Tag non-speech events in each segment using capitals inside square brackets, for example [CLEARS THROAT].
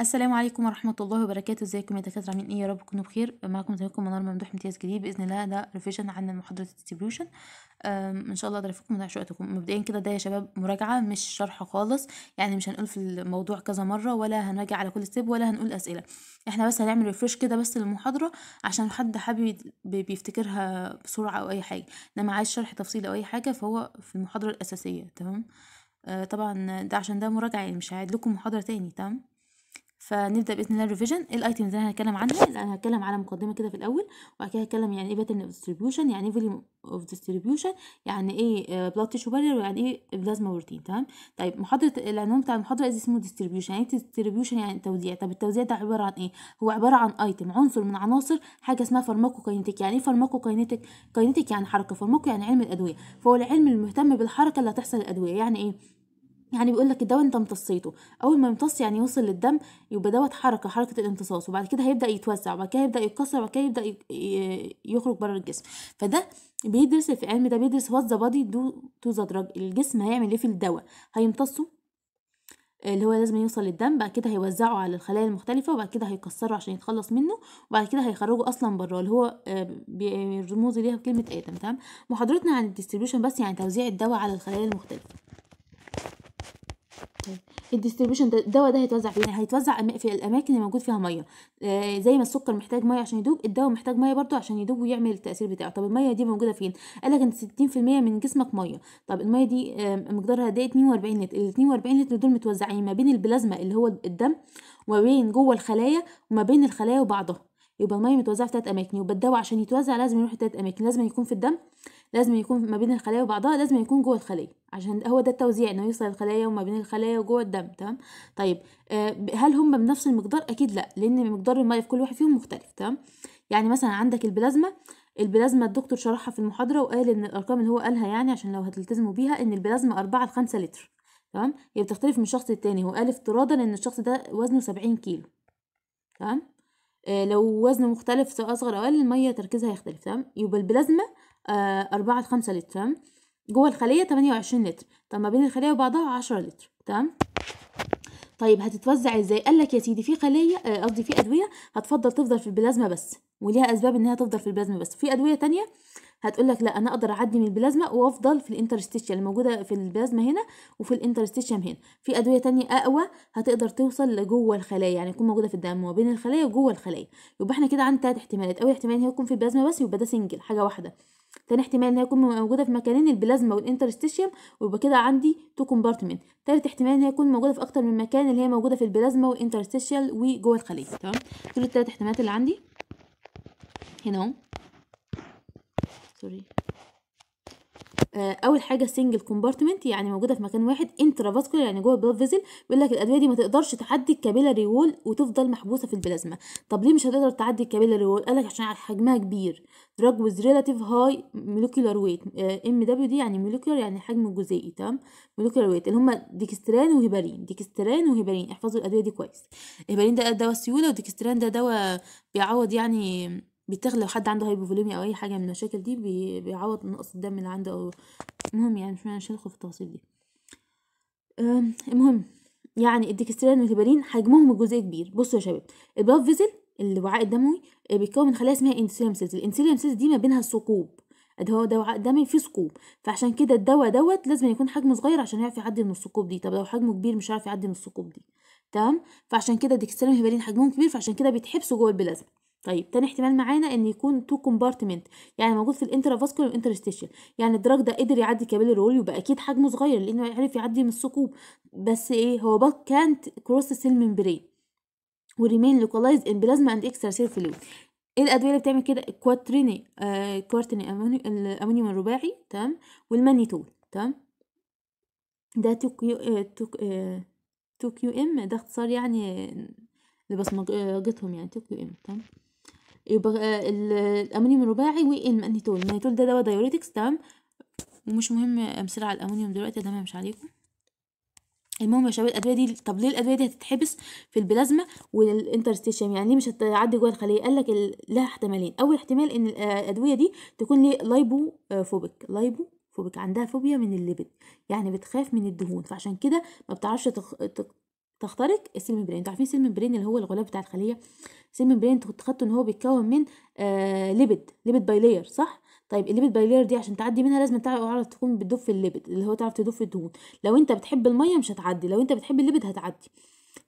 السلام عليكم ورحمة الله وبركاته ازيكم يا دكاترة عاملين ايه يا رب تكونوا بخير معاكم زميلكم منار ممدوح امتياز جديد بإذن الله ده ريفيجن عن محاضرة الديستريبيوشن ان شاء الله اقدر افككم من عشوائكم مبدئيا كده ده يا شباب مراجعة مش شرح خالص يعني مش هنقول في الموضوع كذا مرة ولا هنراجع على كل ستيب ولا هنقول أسئلة احنا بس هنعمل ريفرش كده بس للمحاضرة عشان حد حابب بيفتكرها بسرعة أو أي حاجة انما عايز شرح تفصيلي أو أي حاجة فهو في المحاضرة الأساسية تمام آه، طبعا ده عشان ده مراجعة يعني مش هعيد لكم محاضرة تاني تمام فنبدا باذن الله الريفيجن ايه الايتمز اللي انا هتكلم عنها انا هتكلم على مقدمه كده في الاول وبعد كده هتكلم يعني ايه باتن ديستريبيوشن يعني ايه فوليوم اوف ديستريبيوشن يعني ايه بلاد تيشو بارير ويعني ايه بلازما بروتين تمام طيب محاضره العنوان بتاع المحاضره دي اسمه ديستريبيوشن يعني ديستريبيوشن إيه يعني توزيع طب التوزيع ده عباره عن ايه هو عباره عن ايتم عنصر من عناصر حاجه اسمها فارماكوكاينيتيك يعني ايه فارماكوكاينيتيك كاينيتيك يعني حركه فارماكو يعني علم الادويه فهو العلم المهتم بالحركه اللي هتحصل الادويه يعني ايه يعني بيقول لك الدواء انت امتصيته اول ما يمتص يعني يوصل للدم يبقى دوت حركه حركه الامتصاص وبعد كده هيبدا يتوسع وبعد كده هيبدا يتكسر وبعد كده يبدا يخرج بره الجسم فده بيدرس في علم ده بيدرس وات ذا بادي دو تو ذا دراج الجسم هيعمل ايه في الدواء هيمتصه اللي هو لازم يوصل للدم بعد كده هيوزعه على الخلايا المختلفه وبعد كده هيكسره عشان يتخلص منه وبعد كده هيخرجه اصلا بره اللي هو آه، الرموز ليها كلمه ادم تمام محاضرتنا عن الديستريبيوشن بس يعني توزيع الدواء على الخلايا المختلفه الديستريبيوشن الدواء ده هيتوزع فين يعني هيتوزع في الاماكن اللي موجود فيها ميه آه زي ما السكر محتاج ميه عشان يدوب الدواء محتاج ميه برده عشان يدوب ويعمل التاثير بتاعه طب الميه دي موجوده فين قال لك ان 60% من جسمك ميه طب الميه دي آه مقدارها ده إيه؟ 42 لتر ال 42 لتر دول متوزعين ما بين البلازما اللي هو الدم وما بين جوه الخلايا وما بين الخلايا وبعضها يبقى الميه متوزعه في ثلاث اماكن يبقى الدواء عشان يتوزع لازم يروح ثلاث اماكن لازم يكون في الدم لازم يكون ما بين الخلايا وبعضها لازم يكون جوه الخليه عشان هو ده التوزيع انه يوصل الخلايا وما بين الخلايا وجوه الدم تمام طيب آه، هل هم بنفس المقدار اكيد لا لان مقدار الميه في كل واحد فيهم مختلف تمام يعني مثلا عندك البلازما البلازما الدكتور شرحها في المحاضره وقال ان الارقام اللي هو قالها يعني عشان لو هتلتزموا بيها ان البلازما 4 ل 5 لتر تمام هي بتختلف من شخص للتاني هو قال افتراضا ان الشخص ده وزنه 70 كيلو تمام آه لو وزنه مختلف سواء اصغر او اقل الميه تركيزها هيختلف تمام يبقى البلازما آه، أربعة لخمسة لتر تمام جوه الخلية تمانية وعشرين لتر طب ما بين الخلية وبعضها عشرة لتر تمام طيب هتتوزع ازاي قال لك يا سيدي في خليه آه، قصدي في ادويه هتفضل تفضل في البلازما بس وليها اسباب انها تفضل في البلازما بس في ادويه تانية هتقول لك لا انا اقدر اعدي من البلازما وافضل في الانترستيشن الموجوده في البلازما هنا وفي الانترستيشن هنا في ادويه تانية اقوى هتقدر توصل لجوه الخلايا يعني تكون موجوده في الدم ما بين الخلايا وجوه الخلايا يبقى احنا كده عندنا تلات احتمالات اول احتمال هي تكون في البلازما بس يبقى ده سنجل حاجه واحده تاني احتمال انها تكون موجوده في مكانين البلازما والانترستيشيوم ويبقى كده عندي تو كومبارتمنت تالت احتمال انها تكون موجوده في اكتر من مكان اللي هي موجوده في البلازما والانترستيشيال وجوه الخليه تمام دول التلات احتمالات اللي عندي هنا اهو سوري آه، اول حاجه سنجل كومبارتمنت يعني موجوده في مكان واحد انترافاسكولار يعني جوه البلاد فيزل بيقول لك الادويه دي ما تقدرش تعدي الكابيلاري وول وتفضل محبوسه في البلازما طب ليه مش هتقدر تعدي الكابيلاري وول قال لك عشان حجمها كبير دراج ويز ريلاتيف هاي مولكيولار ويت ام دبليو دي يعني مولكيولار يعني حجم جزيئي تمام مولكيولار ويت اللي هم ديكستران وهيبارين ديكستران وهيبارين احفظوا الادويه دي كويس هيبارين ده دواء سيوله وديكستران ده دواء بيعوض يعني بتغلى لو حد عنده هايبوفوليميا او اي حاجه من المشاكل دي بيعوض نقص الدم اللي عنده او المهم يعني مش هندخل في التفاصيل دي المهم يعني الديكستريان والهيبارين حجمهم الجزئي كبير بصوا يا شباب البلاف فيزل الوعاء الدموي آه، بيتكون من خلايا اسمها انسيليوم سيلز الانسيليوم سيلز دي ما بينها ثقوب ده هو ده وعاء دمي فيه ثقوب فعشان كده الدواء دوت لازم يكون حجمه صغير عشان يعرف يعدي من الثقوب دي طب لو حجمه كبير مش هيعرف يعدي من الثقوب دي تمام فعشان كده الديكستريان والهيبارين حجمهم كبير فعشان كده بيتحبسوا جوه البلازما طيب تاني احتمال معانا ان يكون تو كومبارتمنت يعني موجود في الانترافاسكولار والانترستيشال يعني الدراج ده قدر يعدي كابيل رول يبقى اكيد حجمه صغير لانه عرف يعدي من الثقوب بس ايه هو بط كانت كروس سيل ميمبرين وريمين لوكالايز ان بلازما اند اكسترا سيل فلويد ايه الادويه اللي بتعمل كده الكواتريني آه كوارتيني الامونيوم الرباعي تمام والمانيتول تمام ده تو كيو آه تو آه تو كيو ام ده اختصار يعني لبصمجتهم آه، يعني تو كيو ام تمام يبقى آه، الامونيوم الرباعي والمانيتول المانيتول ده دواء دايوريتكس تمام ومش مهم امثله على الامونيوم دلوقتي ده مش عليكم المهم يا شباب الادويه دي طب ليه الادويه دي هتتحبس في البلازما والانترستيشن يعني ليه مش هتعدي جوه الخليه قال لك لها احتمالين اول احتمال ان آه، الادويه دي تكون لايبو فوبيك لايبو فوبيك عندها فوبيا من الليبيد يعني بتخاف من الدهون فعشان كده ما بتعرفش تخ... تخترق السيل ميمبرين انتوا عارفين السيل ميمبرين اللي هو الغلاف بتاع الخليه السيل ميمبرين انتوا خدتوا ان هو بيتكون من آه ليبيد ليبيد لاير صح طيب الليبيد بايلير دي عشان تعدي منها لازم تعرف تكون بتدف الليبيد اللي هو تعرف تدف الدهون لو انت بتحب الميه مش هتعدي لو انت بتحب الليبيد هتعدي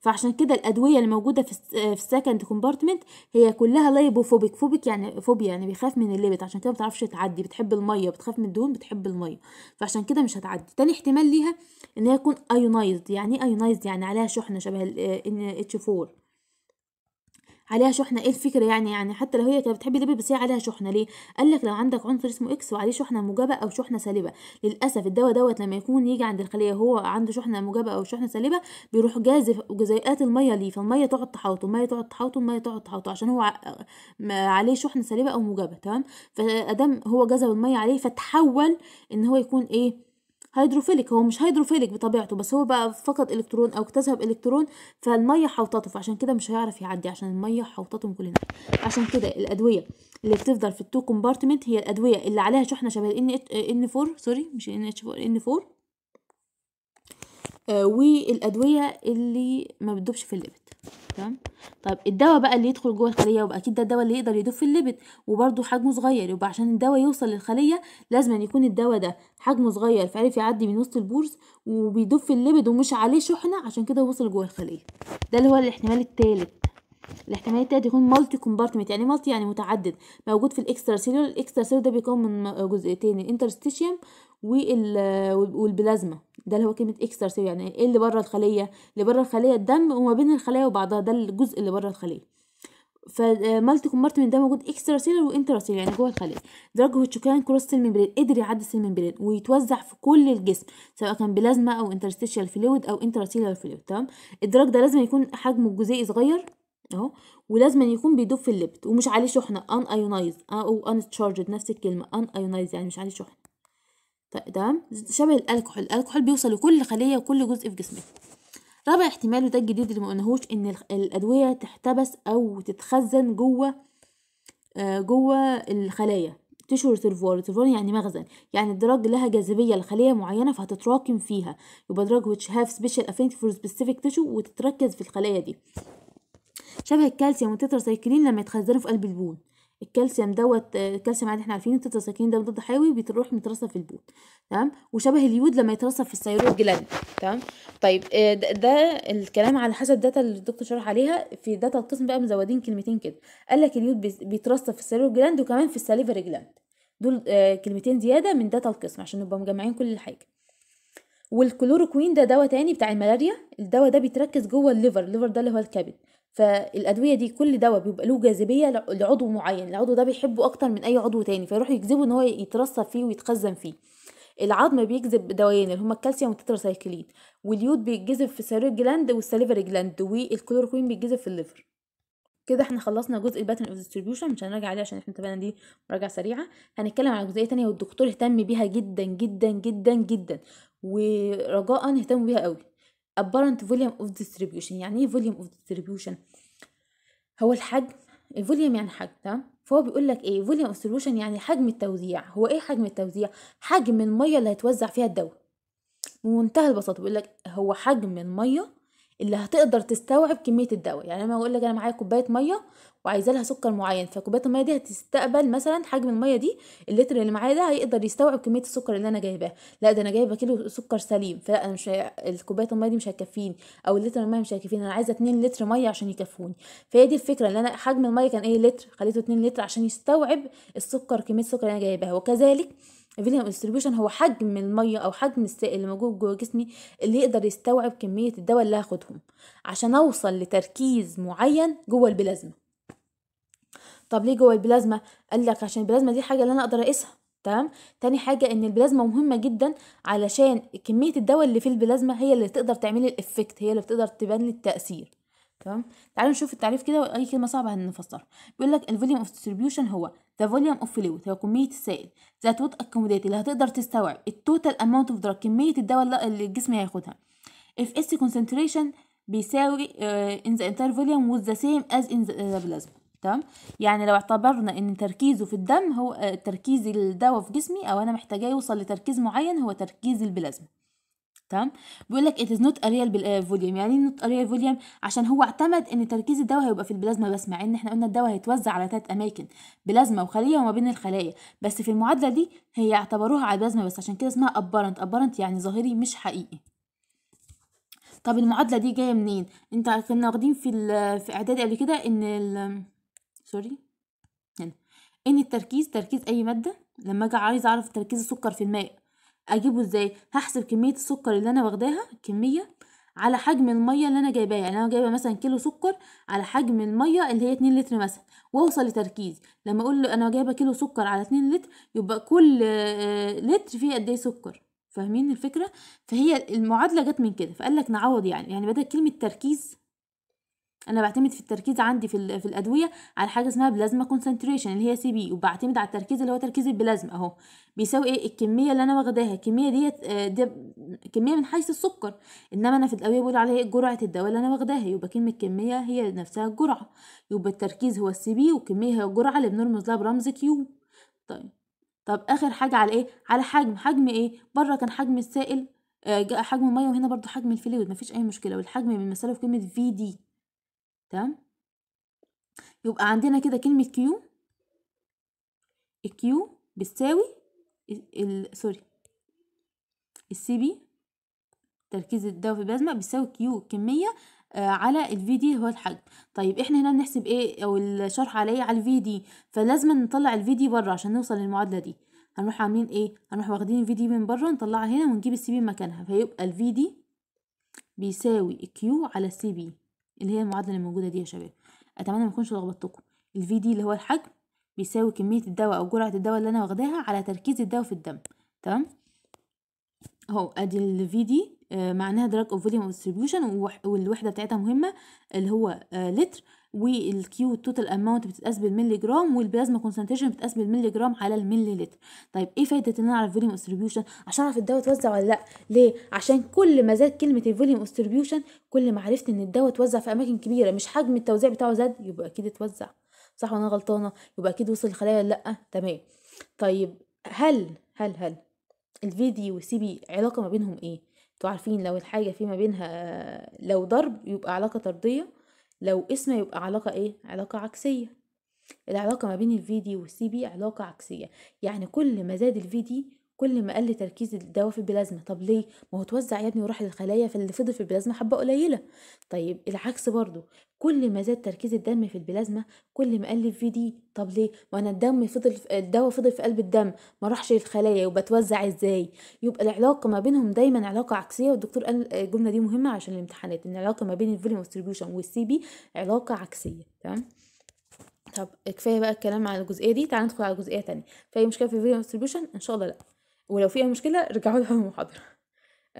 فعشان كده الادويه اللي موجوده في السكند كومبارتمنت هي كلها لايبوفوبيك فوبيك يعني فوبيا يعني بيخاف من الليبت عشان كده متعرفش تعدي بتحب الميه بتخاف من الدهون بتحب الميه فعشان كده مش هتعدي تاني احتمال ليها ان هي تكون ايونايزد يعني ايه ايونايزد يعني عليها شحنه شبه ال آه، اتش فور عليها شحنه ايه الفكره يعني يعني حتى لو هي كانت بتحب دبل بس هي عليها شحنه ليه قال لك لو عندك عنصر اسمه اكس وعليه شحنه موجبه او شحنه سالبه للاسف الدواء دوت لما يكون يجي عند الخليه هو عنده شحنه موجبه او شحنه سالبه بيروح جازف جزيئات الميه ليه فالميه تقعد تحوطه الميه تقعد تحوطه الميه تقعد تحوطه عشان هو عليه شحنه سالبه او موجبه تمام فادام هو جذب الميه عليه فتحول ان هو يكون ايه هيدروفيلك هو مش هيدروفيلك بطبيعته بس هو بقى فقد الكترون او اكتسب الكترون فالميه حوطته فعشان كده مش هيعرف يعدي عشان الميه حوطته من كل ناحيه عشان كده الادويه اللي بتفضل في التو كومبارتمنت هي الادويه اللي عليها شحنه شبه ان ان 4 سوري مش ان اتش 4 ان 4 والادويه اللي ما بتدوبش في الليبت تمام طيب الدواء بقى اللي يدخل جوه الخليه يبقى اكيد ده الدواء اللي يقدر يدوب في الليبت وبرده حجمه صغير يبقى عشان الدواء يوصل للخليه لازم أن يكون الدواء ده حجمه صغير فعرف يعدي من وسط البورز وبيدوب في الليبت ومش عليه شحنه عشان كده وصل جوه الخليه ده اللي هو الاحتمال الثالث الاحتمال التالت يكون مالتي كومبارتمنت يعني مالتي يعني متعدد موجود في الاكسترا سيلول الاكسترا سيلول ده بيكون من جزئتين الانترستيشيوم والبلازما ده اللي هو كلمه اكسترا سيل يعني ايه اللي بره الخليه اللي بره الخليه الدم وما بين الخلايا وبعضها ده الجزء اللي بره الخليه فمالتي آه، كومبارتمنت ده موجود اكسترا سيل وانترا سيل يعني جوه الخليه دراج هوتشكان كروس الممبرين قدر يعدي الممبرين ويتوزع في كل الجسم سواء كان بلازما او انترستيشال فلويد او انترا سيلر فلويد تمام الدرج ده لازم يكون حجمه الجزيئي صغير اهو ولازم يكون بيدوب في الليبت ومش عليه شحنه ان ايونايز او ان تشارجد نفس الكلمه ان ايونايز يعني مش عليه شحنه طيب تمام شبه الالكحول الالكحول بيوصل لكل خليه وكل جزء في جسمك رابع احتمال وده الجديد اللي ما قلناهوش ان الادويه تحتبس او تتخزن جوه آه، جوه الخلايا تشو ريسيرفوار ريسيرفوار يعني مخزن يعني الدراج لها جاذبيه لخليه معينه فهتتراكم فيها يبقى دراج ويتش هاف سبيشال افينتي فور سبيسيفيك تشو وتتركز في الخلايا دي شبه الكالسيوم والتتراسايكلين لما يتخزنوا في قلب البول الكالسيوم دوت الكالسيوم عادي احنا عارفين التتراسكين ده مضاد حيوي بتروح مترصف في البول تمام وشبه اليود لما يترصف في الثيرويد جلاند تمام طيب آه، ده الكلام على حسب الداتا اللي الدكتور شرح عليها في داتا القسم بقى مزودين كلمتين كده قال لك اليود بيترصف في الثيرويد جلاند وكمان في السليفري جلاند دول آه، كلمتين زياده من داتا القسم عشان نبقى مجمعين كل حاجه والكلوروكوين ده دواء تاني بتاع الملاريا الدواء ده بيتركز جوه الليفر الليفر ده اللي هو الكبد فالادويه دي كل دواء بيبقى له جاذبيه لعضو معين العضو ده بيحبه اكتر من اي عضو تاني فيروح يجذبه ان هو يترسب فيه ويتخزن فيه العظم بيجذب دوايين اللي هما الكالسيوم والتتراسايكلين واليود بيتجذب في السيرويك جلاند والسليفري جلاند والكلوروكوين بيتجذب في الليفر كده احنا خلصنا جزء الباترن اوف ديستريبيوشن مش هنراجع عليه عشان احنا تبعنا دي مراجعه سريعه هنتكلم على جزئيه تانية والدكتور اهتم بيها جدا جدا جدا جدا ورجاء اهتموا بيها قوي apparent volume of distribution يعني ايه volume of distribution هو الحجم الفوليوم يعني حجم تمام فهو بيقول لك ايه فوليوم اوف سوليوشن يعني حجم التوزيع هو ايه حجم التوزيع حجم الميه اللي هيتوزع فيها الدواء بمنتهى البساطه بيقول لك هو حجم الميه اللي هتقدر تستوعب كميه الدواء يعني انا بقول لك انا معايا كوبايه ميه وعايزه لها سكر معين فكوبايه الميه دي هتستقبل مثلا حجم الميه دي اللتر اللي معايا ده هيقدر يستوعب كميه السكر اللي انا جايباه لا ده انا جايبه كيلو سكر سليم فلا انا مش الكوبايه الميه دي مش هتكفيني او اللتر الميه مش هيكفيني انا عايزه 2 لتر ميه عشان يكفوني فهي دي الفكره ان انا حجم الميه كان ايه لتر خليته 2 لتر عشان يستوعب السكر كميه السكر اللي انا جايباها وكذلك فيليام ديستريبيوشن هو حجم الميه او حجم السائل اللي موجود جوه جسمي اللي يقدر يستوعب كميه الدواء اللي هاخدهم عشان اوصل لتركيز معين جوه البلازما طب ليه جوه البلازما قال لك عشان البلازما دي حاجه اللي انا اقدر اقيسها تمام تاني حاجه ان البلازما مهمه جدا علشان كميه الدواء اللي في البلازما هي اللي تقدر تعمل الافكت هي اللي بتقدر تبان التاثير تمام تعالوا نشوف التعريف كده واي كلمه صعبه هنفسرها بيقول لك الفوليوم اوف ديستريبيوشن هو ذا فوليوم اوف فلويد هو كميه السائل ذات وات اكوموديت اللي هتقدر تستوعب التوتال اماونت اوف دراج كميه الدواء اللي الجسم هياخدها اف اس كونسنتريشن بيساوي ان ذا انتير فوليوم وذ ذا سيم از ان ذا بلازما تمام يعني لو اعتبرنا ان تركيزه في الدم هو آه، تركيز الدواء في جسمي او انا محتاجاه يوصل لتركيز معين هو تركيز البلازما تمام بيقول لك it is not a real آه، volume يعني not a real volume عشان هو اعتمد ان تركيز الدواء هيبقى في البلازما بس مع ان احنا قلنا الدواء هيتوزع على ثلاث اماكن بلازما وخليه وما بين الخلايا بس في المعادله دي هي اعتبروها على البلازما بس عشان كده اسمها ابرنت ابرنت يعني ظاهري مش حقيقي طب المعادله دي جايه منين انت كنا واخدين في في اعدادي قبل كده ان ال سوري هنا ان التركيز تركيز اي ماده لما اجي عايز اعرف تركيز السكر في الماء اجيبه ازاي هحسب كميه السكر اللي انا واخداها الكميه على حجم الميه اللي انا جايباها يعني انا جايبه مثلا كيلو سكر على حجم الميه اللي هي 2 لتر مثلا واوصل لتركيز لما اقول له انا جايبه كيلو سكر على 2 لتر يبقى كل آه، لتر فيه قد ايه سكر فاهمين الفكره فهي المعادله جت من كده فقال لك نعوض يعني يعني بدل كلمه تركيز انا بعتمد في التركيز عندي في, في الادويه على حاجه اسمها بلازما كونسنتريشن اللي هي سي بي وبعتمد على التركيز اللي هو تركيز البلازما اهو بيساوي ايه الكميه اللي انا واخداها الكميه ديت آه، دي كميه من حيث السكر انما انا في الادويه بقول عليها إيه؟ جرعه الدواء اللي انا واخداها يبقى كلمه الكميه هي نفسها الجرعه يبقى التركيز هو السي بي والكميه هي الجرعه اللي بنرمز لها برمز كيو طيب طب اخر حاجه على ايه على حجم حجم ايه بره كان حجم السائل آه، حجم الميه وهنا برضو حجم الفلويد مفيش اي مشكله والحجم بنمثله في كلمه في دي تمام يبقى عندنا كده كلمة كيو الكيو بتساوي ال سوري السي بي تركيز الدواء في البلازما بيساوي كيو الكمية آه، على الفي دي هو الحجم طيب احنا هنا بنحسب ايه او الشرح على ايه على الفي دي فلازم نطلع الفي دي بره عشان نوصل للمعادله دي هنروح عاملين ايه هنروح واخدين الفي دي من بره نطلعها هنا ونجيب السي بي مكانها فيبقى الفي دي بيساوي كيو على السي بي اللي هي المعادلة اللي موجودة دي يا شباب أتمنى ما أكونش لخبطتكم الفي دي اللي هو الحجم بيساوي كمية الدواء أو جرعة الدواء اللي أنا واخداها على تركيز الدواء في الدم تمام اهو ادي الفي دي آه، معناها دراج اوف فوليوم ديستريبيوشن والوحده بتاعتها مهمه اللي هو آه، لتر والكيو توتال اماونت بتتقاس بالملي جرام والبلازما كونسنتريشن بتتقاس بالملي جرام على الملي لتر طيب ايه فايده ان انا اعرف فوليوم استريبيوشن عشان اعرف الدواء اتوزع ولا لا ليه عشان كل ما زاد كلمه الفوليوم استريبيوشن كل ما عرفت ان الدواء اتوزع في اماكن كبيره مش حجم التوزيع بتاعه زاد يبقى اكيد اتوزع صح وانا غلطانه يبقى اكيد وصل الخلايا ولا لا تمام طيب هل هل هل الفي دي والسي بي علاقه ما بينهم ايه انتوا عارفين لو الحاجه في ما بينها آه، لو ضرب يبقى علاقه طرديه لو اسم يبقى علاقة ايه علاقة عكسية العلاقة ما بين الفي دي والسي بي علاقة عكسية يعني كل ما زاد الفي دي كل ما قل تركيز الدواء في البلازما طب ليه ما هو اتوزع يا ابني وراح للخلايا فاللي فضل في البلازما حبه قليله طيب العكس برضو كل ما زاد تركيز الدم في البلازما كل ما قل في دي طب ليه وانا الدم فضل الدواء فضل في قلب الدم ما راحش للخلايا يبقى ازاي يبقى العلاقه ما بينهم دايما علاقه عكسيه والدكتور قال الجمله دي مهمه عشان الامتحانات ان العلاقه ما بين الفوليوم ديستريبيوشن والسي بي علاقه عكسيه تمام طب كفايه بقى الكلام على الجزئيه دي تعالى ندخل على جزئيه تانية فاي مشكله في الفوليوم ديستريبيوشن ان شاء الله لا ولو في اي مشكله رجعوا لها المحاضره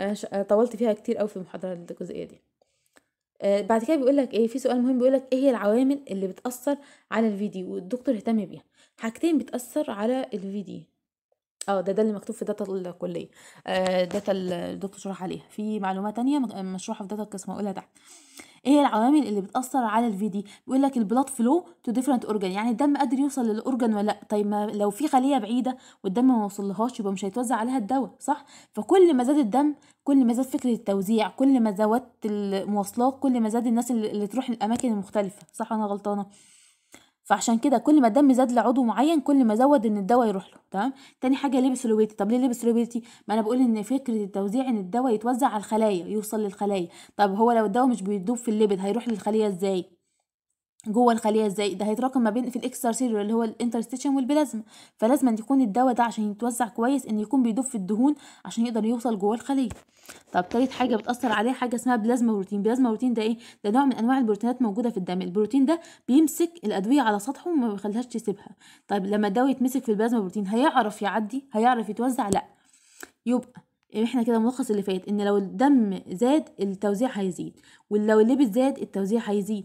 [LAUGHS] طولت فيها كتير أوي في المحاضره الجزئيه دي آه، بعد كده بيقول لك ايه في سؤال مهم بيقول لك ايه هي العوامل اللي بتاثر على الفيديو والدكتور اهتم بيها حاجتين بتاثر على الفيديو اه ده ده اللي مكتوب في داتا الكليه آه داتا الدكتور شرح عليها في معلومات تانية مشروحه في داتا القسم هقولها تحت ايه هي العوامل اللي بتاثر على الفي دي بيقول لك البلاد فلو تو ديفرنت اورجان يعني الدم قادر يوصل للاورجان ولا لا طيب ما لو في خليه بعيده والدم ما وصلهاش يبقى مش هيتوزع عليها الدواء صح فكل ما زاد الدم كل ما زاد فكره التوزيع كل ما زودت المواصلات كل ما زاد الناس اللي تروح الاماكن المختلفه صح انا غلطانه فعشان كده كل ما الدم زاد لعضو معين كل ما زود ان الدواء يروح له تمام تاني حاجه ليه بسلوبيتي طب ليه بسلوبيتي ما انا بقول ان فكره التوزيع ان الدواء يتوزع على الخلايا يوصل للخلايا طب هو لو الدواء مش بيدوب في الليبد هيروح للخليه ازاي جوه الخليه ازاي ده هيتراكم ما بين في الاكسترا سيلولر اللي هو الانترستيشن والبلازما فلازم يكون الدواء ده عشان يتوزع كويس ان يكون بيدف الدهون عشان يقدر يوصل جوه الخليه طب تالت حاجه بتاثر عليه حاجه اسمها بلازما بروتين بلازما بروتين ده ايه ده نوع من انواع البروتينات موجوده في الدم البروتين ده بيمسك الادويه على سطحه وما بيخليهاش تسيبها طب لما الدواء يتمسك في البلازما بروتين هيعرف يعدي هيعرف يتوزع لا يبقى احنا كده ملخص اللي فات ان لو الدم زاد التوزيع هيزيد ولو الليبيد زاد التوزيع هيزيد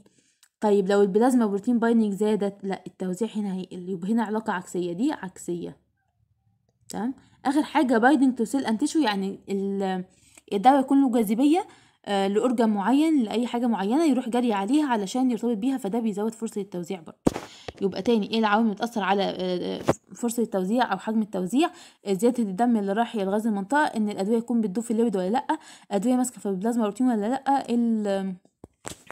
طيب لو البلازما بروتين بايننج زادت لا التوزيع هنا هيقل يبقى هنا علاقة عكسية دي عكسية تمام آخر حاجة بايننج تو سيل أنتشو يعني الدواء يكون له جاذبية آه، لأورجان معين لأي حاجة معينة يروح جري عليها علشان يرتبط بيها فده بيزود فرصة التوزيع برضه يبقى تاني ايه العوامل اللي بتأثر على آه، آه، فرصة التوزيع أو حجم التوزيع زيادة الدم اللي راح يلغذ المنطقة إن الأدوية يكون بتدوب في الليبيد ولا لأ أدوية ماسكة في البلازما روتين ولا لأ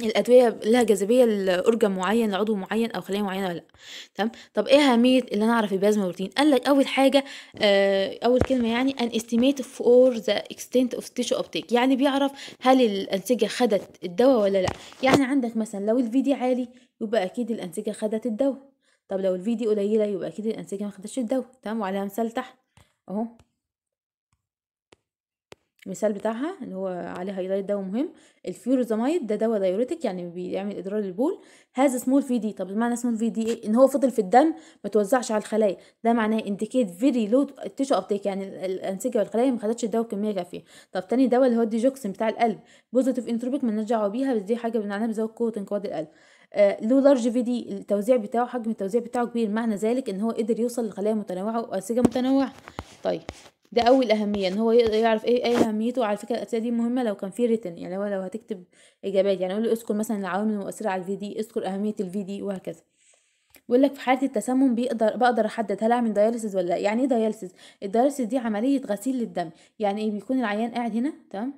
الادويه لها جاذبيه لارجا معين لعضو معين او خليه معينه ولا لا تمام طب ايه اهميه ان انا اعرف البلازما بروتين قال لك اول حاجه آه اول كلمه يعني ان استيميت فور ذا اكستنت اوف تيشو اوبتيك يعني بيعرف هل الانسجه خدت الدواء ولا لا يعني عندك مثلا لو الفي دي عالي يبقى اكيد الانسجه خدت الدواء طب لو الفي دي قليله يبقى اكيد الانسجه ما خدتش الدواء تمام وعليها مثال تحت اهو المثال بتاعها اللي هو عليه هايلايت ده ومهم الفيروزامايد ده دواء دايوريتك يعني بيعمل ادرار للبول هذا سمول في دي طب المعنى سمول في دي ايه ان هو فضل في الدم ما توزعش على الخلايا ده معناه انديكيت فيري لو تيشو ابتيك يعني الانسجه والخلايا ما خدتش الدواء بكميه كافيه طب تاني دواء اللي هو الديجوكسين بتاع القلب بوزيتيف انتروبيك ما نرجعوا بيها بس دي حاجه بنعملها بتزود قوه انقباض القلب لو لارج في دي التوزيع بتاعه حجم التوزيع بتاعه كبير معنى ذلك ان هو قدر يوصل لخلايا متنوعه وانسجه متنوعه طيب ده اول اهميه ان هو يقدر يعرف ايه ايه اهميته وعلى فكره الاسئله دي مهمه لو كان في ريتن يعني هو لو هتكتب اجابات يعني اقول له اذكر مثلا العوامل المؤثره على الفي دي اذكر اهميه الفي دي وهكذا بيقول لك في حاله التسمم بيقدر بقدر احدد هل اعمل دياليسيز ولا لا يعني ايه دياليسيز الدياليسيز دي عمليه غسيل للدم يعني ايه بيكون العيان قاعد هنا تمام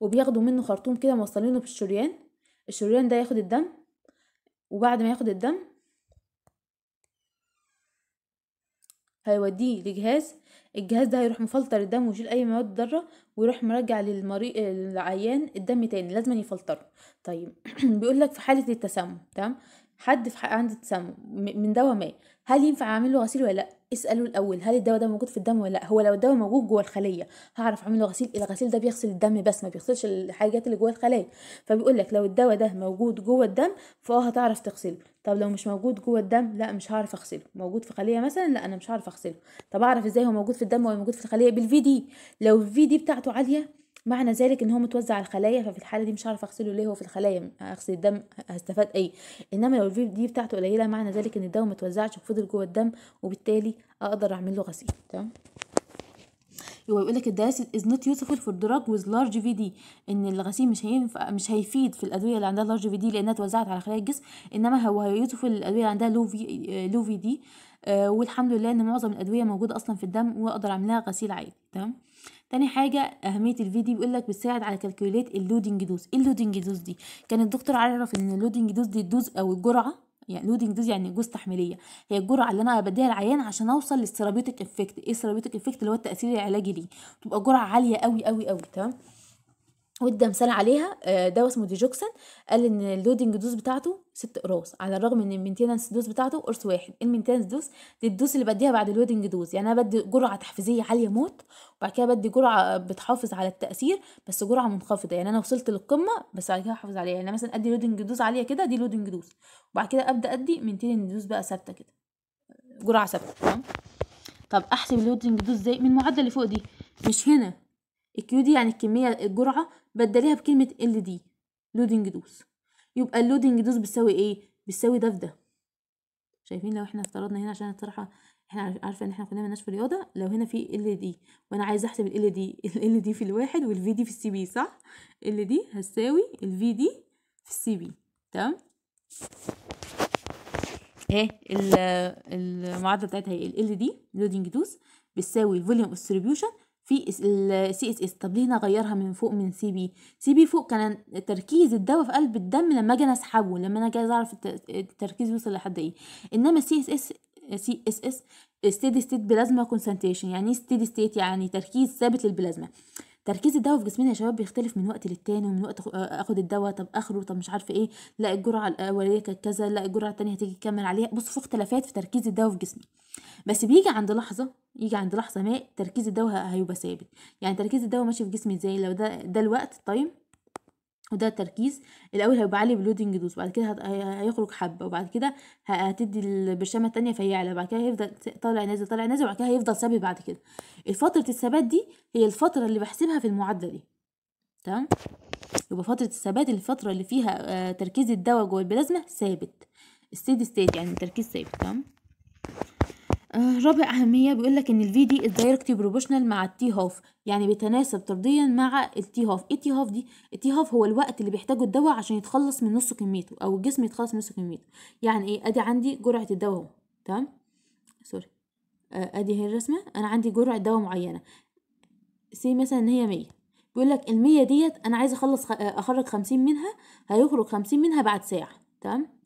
وبياخدوا منه خرطوم كده موصلينه بالشريان الشريان ده ياخد الدم وبعد ما ياخد الدم هيوديه لجهاز الجهاز ده هيروح مفلتر الدم ويشيل اي مواد ضاره ويروح مرجع للمريض العيان الدم تاني لازم يفلتره طيب [CLEARS THROAT] بيقول لك في حاله التسمم تمام حد في عنده تسمم من دواء ما هل ينفع اعمل له غسيل ولا لا اسألوا الأول هل الدواء ده موجود في الدم ولا لا هو لو الدواء موجود جوه الخلية هعرف أعمله غسيل الغسيل ده بيغسل الدم بس ما بيغسلش الحاجات اللي جوه الخلايا فبيقول لك لو الدواء ده موجود جوه الدم فاه هتعرف تغسله طب لو مش موجود جوه الدم لا مش هعرف اغسله موجود في خليه مثلا لا انا مش هعرف اغسله طب اعرف ازاي هو موجود في الدم ولا موجود في الخليه بالفي دي لو الفي دي بتاعته عاليه معنى ذلك ان هو متوزع على الخلايا ففي الحاله دي مش هعرف اغسله ليه هو في الخلايا اغسل الدم هستفاد ايه انما لو الفي دي بتاعته قليله معنى ذلك ان الدواء متوزعش وفضل جوه الدم وبالتالي اقدر اعمل له غسيل تمام هو بيقول لك الدياليسيس از نوت يوسفول فور دراج ويز لارج في دي ان الغسيل مش هينفع مش هيفيد في الادويه اللي عندها لارج في دي لانها اتوزعت على خلايا الجسم انما هو يوسفول الادويه اللي عندها لو في لو في دي آه والحمد لله ان معظم الادويه موجوده اصلا في الدم واقدر اعملها غسيل عادي تمام تاني حاجه اهميه الفيديو بيقول لك بتساعد على كالكوليت اللودينج دوز ايه اللودينج دوز دي كان الدكتور عرف ان اللودينج دوز دي الدوز او الجرعه يعني لودينج دوز يعني جوز تحميليه هي الجرعه اللي انا بديها العيان عشان اوصل للثيرابيوتيك افكت ايه الثيرابيوتيك افكت اللي هو التاثير العلاجي ليه تبقى جرعه عاليه قوي قوي قوي تمام ودي مثال عليها آه، دواء اسمه ديجوكسن قال ان اللودنج دوز بتاعته ست اقراص على الرغم ان المينتيننس دوز بتاعته قرص واحد المينتيننس دوز دي الدوز اللي بديها بعد اللودنج دوز يعني انا بدي جرعه تحفيزيه عاليه موت وبعد كده بدي جرعه بتحافظ على التاثير بس جرعه منخفضه يعني انا وصلت للقمه بس بعد كده احافظ عليها يعني مثلا ادي لودنج دوز عاليه كده دي لودنج دوز وبعد كده ابدا ادي مينتيننس دوز بقى ثابته كده جرعه ثابته تمام طب احسب اللودنج دوز ازاي من المعادله اللي فوق دي مش هنا الكيو دي يعني الكميه الجرعه بدليها بكلمة ال دي لودنج دوس يبقى اللودنج دوس بتساوي ايه بتساوي ده في ده شايفين لو احنا افترضنا هنا عشان الطرحة احنا عارفه ان احنا كنا مالناش في رياضه لو هنا في ال دي وانا عايزه احسب ال دي ال دي في الواحد والفي دي في السي بي صح ال دي هتساوي الفي دي في السي بي تمام اهي المعادله بتاعتها هي ال دي لودنج دوس بتساوي الفوليوم اوف ديستريبيوشن في السي اس اس طب ليه انا اغيرها من فوق من سي بي سي بي فوق كان تركيز الدواء في قلب الدم لما اجي اسحبه لما انا جاي اعرف التركيز يوصل لحد ايه انما السي اس اس سي اس اس ستيدي ستيت بلازما كونسنتريشن يعني ايه ستيدي ستيت يعني تركيز ثابت للبلازما تركيز الدواء في جسمنا يا شباب بيختلف من وقت للتاني ومن وقت آه، اخد الدواء طب اخره طب مش عارفه ايه لا الجرعه الاوليه آه، كانت كذا لا الجرعه التانيه هتيجي تكمل عليها بص في اختلافات في تركيز الدواء في جسمي بس بيجي عند لحظه يجي عند لحظه ما تركيز الدواء هيبقى ثابت يعني تركيز الدواء ماشي في جسمي ازاي لو ده ده الوقت طيب وده التركيز الاول هيبقى عالي بلودنج دوز بعد كده هيخرج حبه وبعد كده هتدي البرشامه التانية فيعلى بعد كده هيفضل طالع نازل طالع نازل وبعد كده هيفضل ثابت بعد كده الفتره الثبات دي هي الفتره اللي بحسبها في المعادله دي تمام يبقى فتره الثبات الفتره اللي فيها آه، تركيز الدواء جوه البلازما ثابت ستيدي ستيت يعني تركيز ثابت تمام آه، رابع أهمية بيقول لك إن VD دي directly بروبوشنال مع الـ T half يعني بيتناسب طرديا مع الـ T half، إيه T half دي؟ الـ T half هو الوقت اللي بيحتاجه الدواء عشان يتخلص من نص كميته أو الجسم يتخلص من نص كميته، يعني إيه؟ أدي عندي جرعة الدواء أهو تمام؟ سوري آه، أدي هي الرسمة أنا عندي جرعة دواء معينة سي مثلا إن هي مية بيقول لك المية ديت أنا عايز أخلص آه، أخرج خمسين منها هيخرج خمسين منها بعد ساعة تمام؟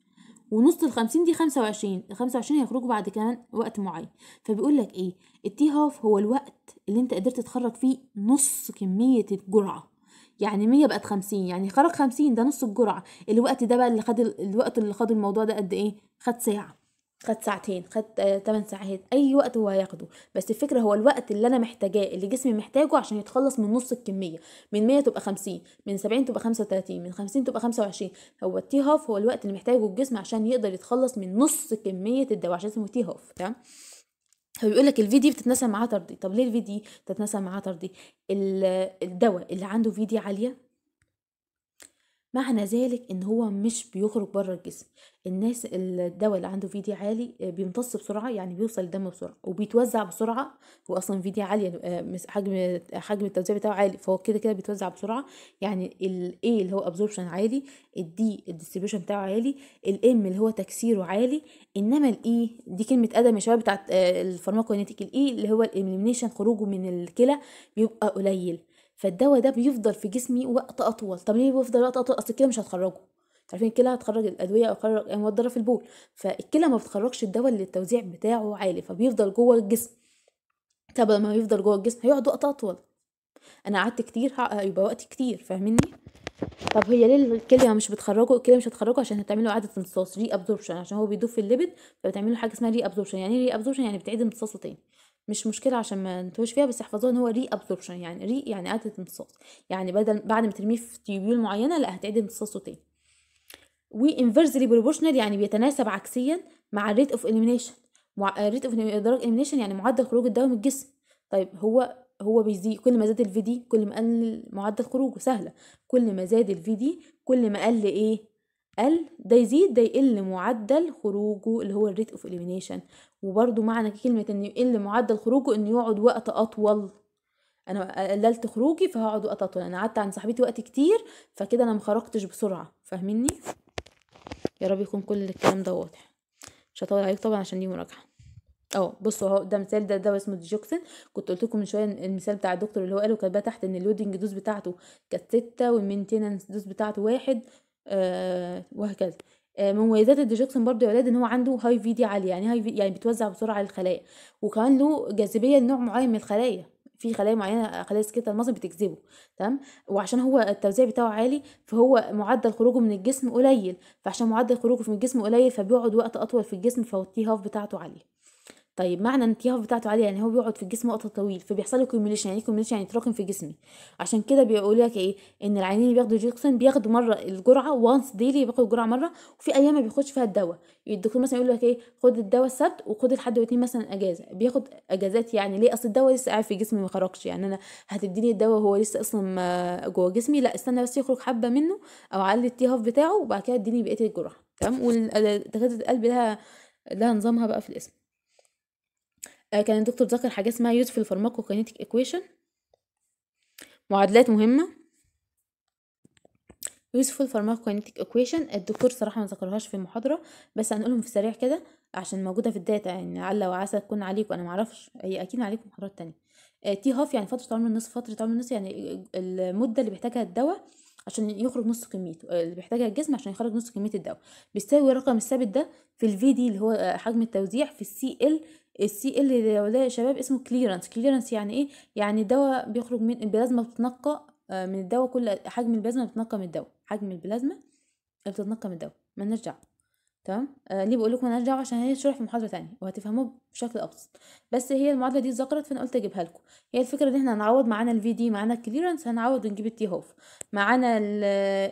ونص ال 50 دي 25 ال 25 هيخرجوا بعد كمان وقت معين فبيقول لك ايه التي هاف هو الوقت اللي انت قدرت تخرج فيه نص كميه الجرعه يعني 100 بقت 50 يعني خرج 50 ده نص الجرعه الوقت ده بقى اللي خد الوقت اللي خد الموضوع ده قد ايه خد ساعه خد ساعتين خد 8 آه، ساعات اي وقت هو هياخده بس الفكره هو الوقت اللي انا محتاجاه اللي جسمي محتاجه عشان يتخلص من نص الكميه من 100 تبقى 50 من 70 تبقى 35 من 50 تبقى 25 هو التي هاف هو الوقت اللي محتاجه الجسم عشان يقدر يتخلص من نص كميه الدواء عشان اسمه تي هاف تمام فبيقول لك الفي دي بتتناسب معاه طردي طب ليه الفي دي بتتناسب معاه طردي الدواء اللي عنده في دي عاليه معنى ذلك ان هو مش بيخرج بره الجسم الناس الدواء اللي عنده في دي عالي آه، بيمتص بسرعه يعني بيوصل الدم بسرعه وبيتوزع بسرعه هو اصلا في دي عاليه آه، حجم حجم التوزيع بتاعه عالي فهو كده كده بيتوزع بسرعه يعني الاي اللي هو ابزوربشن عالي الدي الديستريبيوشن بتاعه عالي الام اللي هو تكسيره عالي انما الاي e، دي كلمه ادم يا شباب بتاعت آه، الفارماكونيتيك الاي e اللي هو الاليمينيشن خروجه من الكلى بيبقى قليل فالدواء ده بيفضل في جسمي وقت اطول طب ليه بيفضل وقت اطول اصل كده مش هتخرجه عارفين الكلى هتخرج الادويه او تخرج يعني مضره في البول فالكلى ما بتخرجش الدواء اللي التوزيع بتاعه عالي فبيفضل جوه الجسم طب لما بيفضل جوه الجسم هيقعد وقت اطول انا قعدت كتير هيبقى وقت كتير فاهميني طب هي ليه الكليه مش بتخرجه الكليه مش هتخرجه عشان هتعمله اعاده امتصاص ري ابزوربشن عشان هو بيدوب في الليبد فبتعمل له حاجه اسمها ري ابزوربشن يعني ري إيه ابزوربشن يعني بتعيد امتصاصه تاني مش مشكله عشان ما نتوش فيها بس احفظوها ان هو ري ابزوربشن يعني ري يعني اعاده امتصاص يعني بدل بعد ما ترميه في تيوبيول معينه لا هتعيد امتصاصه تاني انفرزلي بروبوشنال يعني بيتناسب عكسيا مع الريت اوف اليمنيشن الريت اوف درجه اليمينيشن يعني معدل خروج الدواء من الجسم طيب هو هو بيزيد كل ما زاد الفي دي كل ما قل معدل خروجه سهله كل ما زاد الفي دي كل ما قل ايه قل ده يزيد ده يقل معدل خروجه اللي هو الريت اوف اليمينيشن وبرده معنى كلمه ان يقل معدل خروجه انه يقعد وقت اطول انا قللت خروجي فهقعد وقت اطول انا قعدت عند صاحبتي وقت كتير فكده انا مخرجتش بسرعه فاهميني يا رب يكون كل الكلام ده واضح مش هطول عليك طبعا عشان دي مراجعه اه بصوا اهو ده مثال ده ده اسمه ديجوكسن كنت قلت لكم من شويه المثال بتاع الدكتور اللي هو قاله كانت تحت ان اللودنج دوز بتاعته كانت 6 والمينتيننس دوز بتاعته واحد آه، وهكذا من آه، مميزات الديجوكسين برضو يا ولاد ان هو عنده هاي في دي عاليه يعني هاي في يعني بتوزع بسرعه على الخلايا وكمان له جاذبيه لنوع معين من الخلايا في خلايا معينه خلايا سكتة المصري بتجذبه تمام وعشان هو التوزيع بتاعه عالي فهو معدل خروجه من الجسم قليل فعشان معدل خروجه من الجسم قليل فبيقعد وقت اطول في الجسم فالتي هاف بتاعته عاليه طيب معنى الانتهاف بتاعته عاليه يعني هو بيقعد في الجسم وقت طويل فبيحصل له كوميليشن يعني كوميليشن يعني تراكم في جسمي عشان كده بيقول لك ايه ان العينين اللي بياخدوا جيكسون بياخدوا مره الجرعه وانس ديلي بياخدوا الجرعه مره وفي ايام ما بياخدش فيها الدواء الدكتور مثلا يقول لك ايه خد الدواء السبت وخد الحد الاثنين مثلا اجازه بياخد اجازات يعني ليه اصل الدواء لسه قاعد في جسمي ما خرجش يعني انا هتديني الدواء وهو لسه اصلا جوه جسمي لا استنى بس يخرج حبه منه او اعلي الانتهاف بتاعه وبعد كده اديني بقيه الجرعه تمام والدكاتره القلب لها لها نظامها بقى في الاسم آه، كان الدكتور ذكر حاجة اسمها فارماكو فارماكوكاينيتيك ايكويشن معادلات مهمة يوسفول فارماكوكاينيتيك ايكويشن الدكتور صراحه ما ذكرهاش في المحاضره بس هنقولهم في السريع كده عشان موجوده في الداتا يعني على وعسى تكون عليكم انا معرفش هي اكيد عليكم محاضرات تانية آه تي هاف يعني فتره عمر النصف فتره عمر النصف يعني المده اللي بيحتاجها الدواء عشان يخرج نص كميته آه، اللي بيحتاجها الجسم عشان يخرج نص كميه الدواء بيساوي الرقم الثابت ده في الفي دي اللي هو آه، حجم التوزيع في السي ال السي ال يا شباب اسمه كليرنس كليرنس يعني ايه يعني الدواء بيخرج من البلازما بتتنقى آه، من الدواء كل حجم البلازما بتتنقى من الدواء حجم البلازما بتتنقى من الدواء ما دعوه تمام آه ليه بقول لكم نرجع دعوه عشان هي شرح في محاضره تانية وهتفهموه بشكل ابسط بس هي المعادله دي اتذكرت فانا قلت اجيبها لكم هي الفكره ان احنا هنعوض معانا الفي دي معانا الكليرنس هنعوض ونجيب التي هاف معانا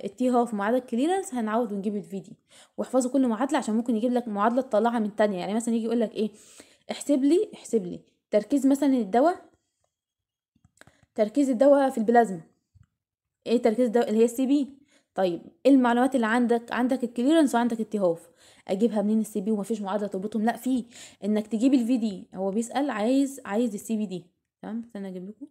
التي هاف معانا الكليرنس هنعوض ونجيب الفي دي واحفظوا كل معادله عشان ممكن يجيب لك معادله تطلعها من تانية يعني مثلا يجي يقول لك ايه احسب لي احسب لي تركيز مثلا الدواء تركيز الدواء في البلازما ايه تركيز الدواء اللي هي السي بي طيب ايه المعلومات اللي عندك عندك الكليرنس وعندك التهاف اجيبها منين السي بي ومفيش معادله تربطهم لا في انك تجيب الفي دي هو بيسال عايز عايز السي بي دي تمام استنى اجيب لكم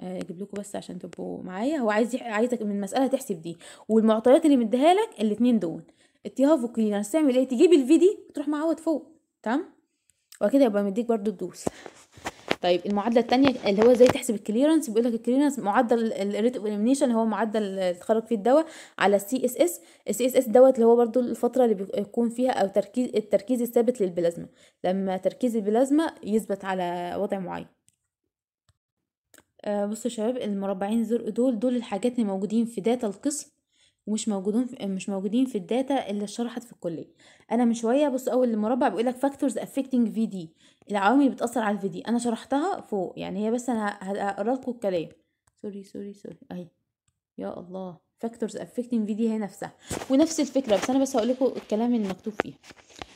آه، اجيب لكم بس عشان تبقوا معايا هو عايز عايزك من المساله تحسب دي والمعطيات اللي مديها لك الاثنين دول التهاف والكليرنس تعمل ايه تجيب الفي دي وتروح معوض فوق تمام وكده يبقى مديك برضو الدوس طيب المعادله الثانيه اللي هو ازاي تحسب الكليرنس بيقول لك الكليرنس معدل الريت اوف اليمينيشن اللي هو معدل التخرج فيه الدواء على السي اس اس السي اس اس دوت اللي هو برضو الفتره اللي بيكون فيها او تركيز التركيز الثابت للبلازما لما تركيز البلازما يثبت على وضع معين آه بصوا يا شباب المربعين الزرق دول دول الحاجات اللي موجودين في داتا القسم ومش موجودين في مش موجودين في الداتا اللي اتشرحت في الكليه انا من شويه بص اول المربع بيقول لك فاكتورز افكتنج في دي العوامل اللي بتاثر على الفي دي انا شرحتها فوق يعني هي بس انا هقرا لكم الكلام سوري سوري سوري اهي يا الله فاكتورز افكتنج في دي هي نفسها ونفس الفكره بس انا بس هقول لكم الكلام المكتوب فيها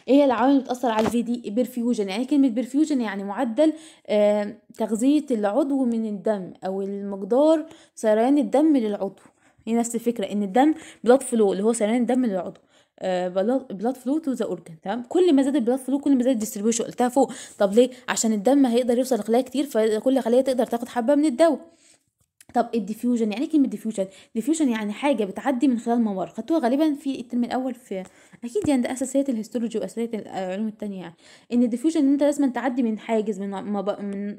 ايه هي العوامل اللي بتاثر على الفي دي بيرفيوجن يعني كلمه بيرفيوجن يعني معدل آه تغذيه العضو من الدم او المقدار سريان الدم للعضو هي نفس الفكره ان الدم بلاد فلو اللي هو سريان الدم للعضو بلاد فلو تو ذا اورجن تمام كل ما زاد البلاد فلو كل ما زاد الديستريبيوشن قلتها فوق طب ليه عشان الدم هيقدر يوصل لخلايا كتير فكل خليه تقدر تاخد حبه من الدواء طب الديفيوجن يعني ايه كلمه ديفيوجن ديفيوجن يعني حاجه بتعدي من خلال ممر خدتوها غالبا في الترم الاول في اكيد يعني ده اساسيات الهيستولوجي واساسيات العلوم التانية يعني ان الديفيوجن ان انت لازم تعدي من حاجز من مب... من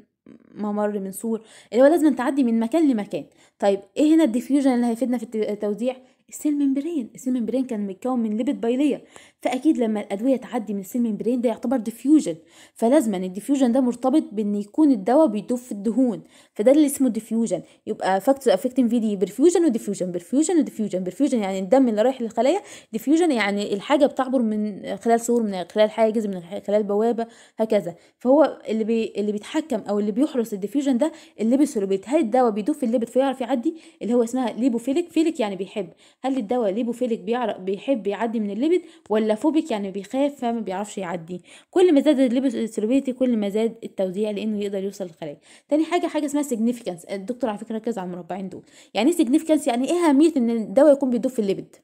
ممر من سور اللي هو لازم تعدي من مكان لمكان طيب ايه هنا الديفيوجن اللي هيفيدنا في التوزيع السيل ممبرين السيل ممبرين كان متكون من ليبيد بايلير فاكيد لما الادويه تعدي من السيل ممبرين ده يعتبر ديفيوجن فلازما الديفيوجن ده مرتبط بان يكون الدواء بيدوب في الدهون فده اللي اسمه ديفيوجن يبقى فاكتور افكتنج دي برفيوجن وديفيوجن برفيوجن وديفيوجن برفيوجن يعني الدم اللي رايح للخلايا ديفيوجن يعني الحاجه بتعبر من خلال سور من خلال حاجز من خلال بوابه هكذا فهو اللي بي اللي بيتحكم او اللي بيحرس الديفيوجن ده الليبيد سولوبيت هل الدواء بيدوب في الليبيد فيعرف يعدي اللي هو اسمها ليبوفيليك فيليك يعني بيحب هل الدواء ليبوفيليك بيعرف بيحب يعدي من الليبيد ولا ولا فوبيك يعني بيخاف فما بيعرفش يعدي كل ما زاد الليبيد سلوبيتي كل ما زاد التوزيع لانه يقدر يوصل للخلايا تاني حاجه حاجه اسمها سيجنيفيكانس الدكتور على فكره ركز على المربعين دول يعني ايه سيجنيفيكانس يعني ايه اهميه ان الدواء يكون بيدوب في الليبيد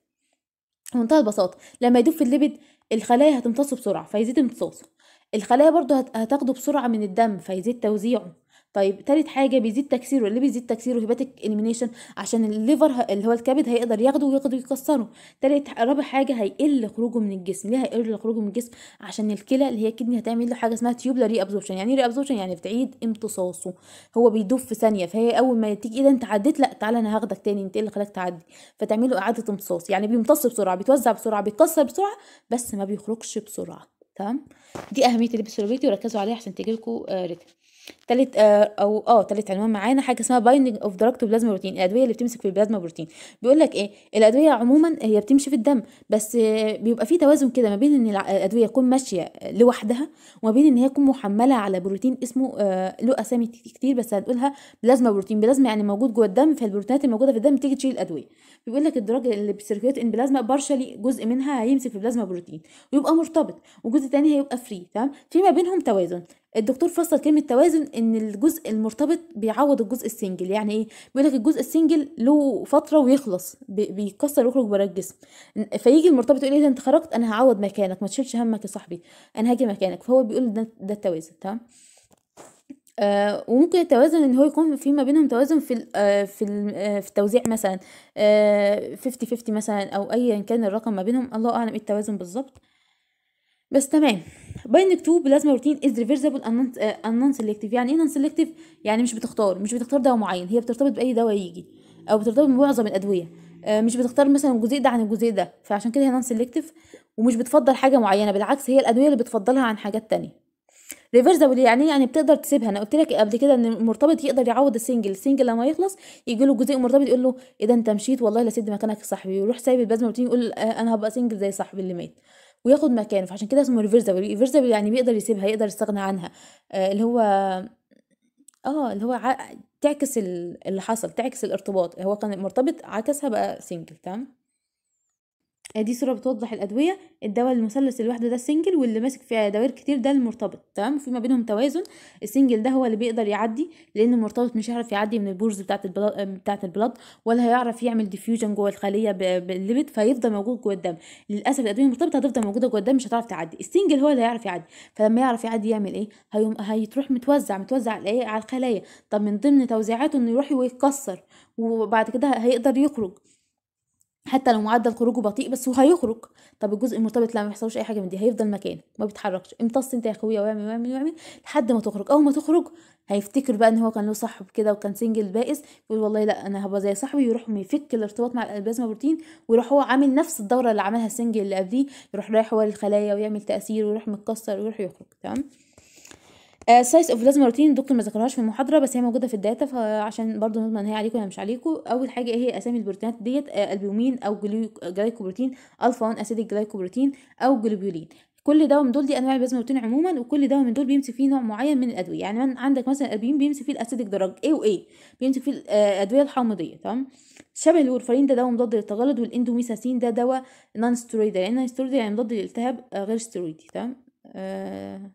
بمنتهى البساطه لما يدوب في الليبيد الخلايا هتمتصه بسرعه فيزيد امتصاصه الخلايا برضو هتاخده بسرعه من الدم فيزيد توزيعه طيب تالت حاجه بيزيد تكسيره اللي بيزيد تكسيره هيباتيك اليمينيشن عشان الليفر اللي هو الكبد هيقدر ياخده ويقدر يكسره تالت رابع حاجه هيقل خروجه من الجسم ليه هيقل خروجه من الجسم عشان الكلى اللي هي الكدني هتعمل له حاجه اسمها تيوبلا ري ابزوربشن يعني ري إيه ابزوربشن يعني بتعيد امتصاصه هو بيدوب في ثانيه فهي اول ما تيجي ايه ده انت عديت لا تعالى انا هاخدك تاني انت ايه اللي خلاك تعدي فتعمل له اعاده امتصاص يعني بيمتص بسرعه بيتوزع بسرعه بيتكسر بسرعه بس ما بيخرجش بسرعه تمام دي اهميه اللبس الروبيتي وركزوا عليها عشان تجيلكوا آه ريتم تالت آه او اه تالت عنوان معانا حاجه اسمها بايندنج اوف دراج تو بلازما بروتين الادويه اللي بتمسك في البلازما بروتين بيقول لك ايه الادويه عموما هي بتمشي في الدم بس آه بيبقى في توازن كده ما بين ان الادويه تكون ماشيه لوحدها وما بين ان هي تكون محمله على بروتين اسمه آه له اسامي كتير بس هنقولها بلازما بروتين بلازما يعني موجود جوه الدم فالبروتينات الموجوده في الدم تيجي تشيل الادويه بيقول لك الدراج اللي بيسيركيوت ان بلازما بارشلي جزء منها هيمسك في بلازما بروتين ويبقى مرتبط وجزء تاني هيبقى فري تمام في ما بينهم توازن الدكتور فصل كلمه توازن ان الجزء المرتبط بيعوض الجزء السنجل يعني ايه بيقول لك الجزء السنجل له فتره ويخلص بيتكسر ويخرج بره الجسم فيجي المرتبط يقول ايه ده انت خرجت انا هعوض مكانك ما تشيلش همك يا صاحبي انا هاجي مكانك فهو بيقول ده, ده التوازن تمام آه وممكن التوازن ان هو يكون في ما بينهم توازن في آه في آه في التوزيع مثلا 50 آه، 50 مثلا او ايا كان الرقم ما بينهم الله اعلم ايه التوازن بالظبط بس تمام باين تو بلازما روتين از ريفرسبل ان نون سيلكتيف يعني ايه نون سيلكتيف يعني مش بتختار مش بتختار دواء معين هي بترتبط باي دواء يجي او بترتبط بمعظم الادويه آه، مش بتختار مثلا الجزيء ده عن الجزيء ده فعشان كده هي نون سيلكتيف ومش بتفضل حاجه معينه بالعكس هي الادويه اللي بتفضلها عن حاجات تانية ريفرسبل يعني يعني بتقدر تسيبها انا قلت لك قبل كده ان المرتبط يقدر يعوض السنجل السنجل لما يخلص يجي له جزء مرتبط يقول له اذا إيه انت مشيت والله لا سد مكانك يا صاحبي ويروح سايب البلازما بروتين يقول آه، انا هبقى سنجل زي صاحبي اللي مات وياخد مكانه فعشان كده اسمه ريفرزبل ريفرزبل يعني بيقدر يسيبها يقدر يستغنى عنها آه، اللي هو اه اللي هو ع... تعكس اللي حصل تعكس الارتباط هو كان مرتبط عكسها بقى سنجل تمام يعني دي صوره بتوضح الادويه الدواء المثلث الواحده ده السنجل واللي ماسك فيها دواير كتير ده المرتبط تمام في ما بينهم توازن السنجل ده هو اللي بيقدر يعدي لان المرتبط مش هيعرف يعدي من البورز بتاعه البلاد آه، بتاعه البلاد ولا هيعرف يعمل ديفيوجن جوه الخليه بالليبيد فيفضل موجود جوه الدم للاسف الادويه المرتبطه هتفضل موجوده جوه الدم مش هتعرف تعدي السنجل هو اللي هيعرف يعدي فلما يعرف يعدي يعمل ايه هيوم هيتروح متوزع متوزع على ايه على الخلايا طب من ضمن توزيعاته انه يروح ويتكسر وبعد كده هيقدر يخرج حتى لو معدل خروجه بطيء بس هو هيخرج طب الجزء المرتبط لا ما بيحصلوش اي حاجه من دي هيفضل مكانه ما بيتحركش امتص انت يا اخويا واعمل واعمل واعمل لحد ما تخرج اول ما تخرج هيفتكر بقى ان هو كان له صاحب كده وكان سنجل بائس يقول والله لا انا هبقى زي صاحبي يروح يفك الارتباط مع البلازما بروتين ويروح هو عامل نفس الدوره اللي عملها السنجل اللي قبليه يروح رايح هو للخلايا ويعمل تاثير ويروح متكسر ويروح يخرج تمام سايز اوف بلازما روتين الدكتور ما ذكرهاش في المحاضره بس هي موجوده في الداتا فعشان برضو نضمن هي عليكم ولا مش عليكم اول حاجه إيه هي اسامي البروتينات ديت آه، البيومين او جلايكوبروتين الفا 1 اسيديك جلايكوبروتين او جلوبيولين كل دواء من دول دي انواع البلازما روتين عموما وكل دواء من دول بيمسك فيه نوع معين من الادويه يعني من عندك مثلا البيوم بيمسك فيه الاسيدك درج اي واي بيمسك فيه آه، الادويه الحامضيه تمام شبه الورفرين ده دواء مضاد للتجلط والاندوميساسين ده دواء نون ستيرويدال يعني نون يعني مضاد للالتهاب آه، غير ستيرويدي تمام آه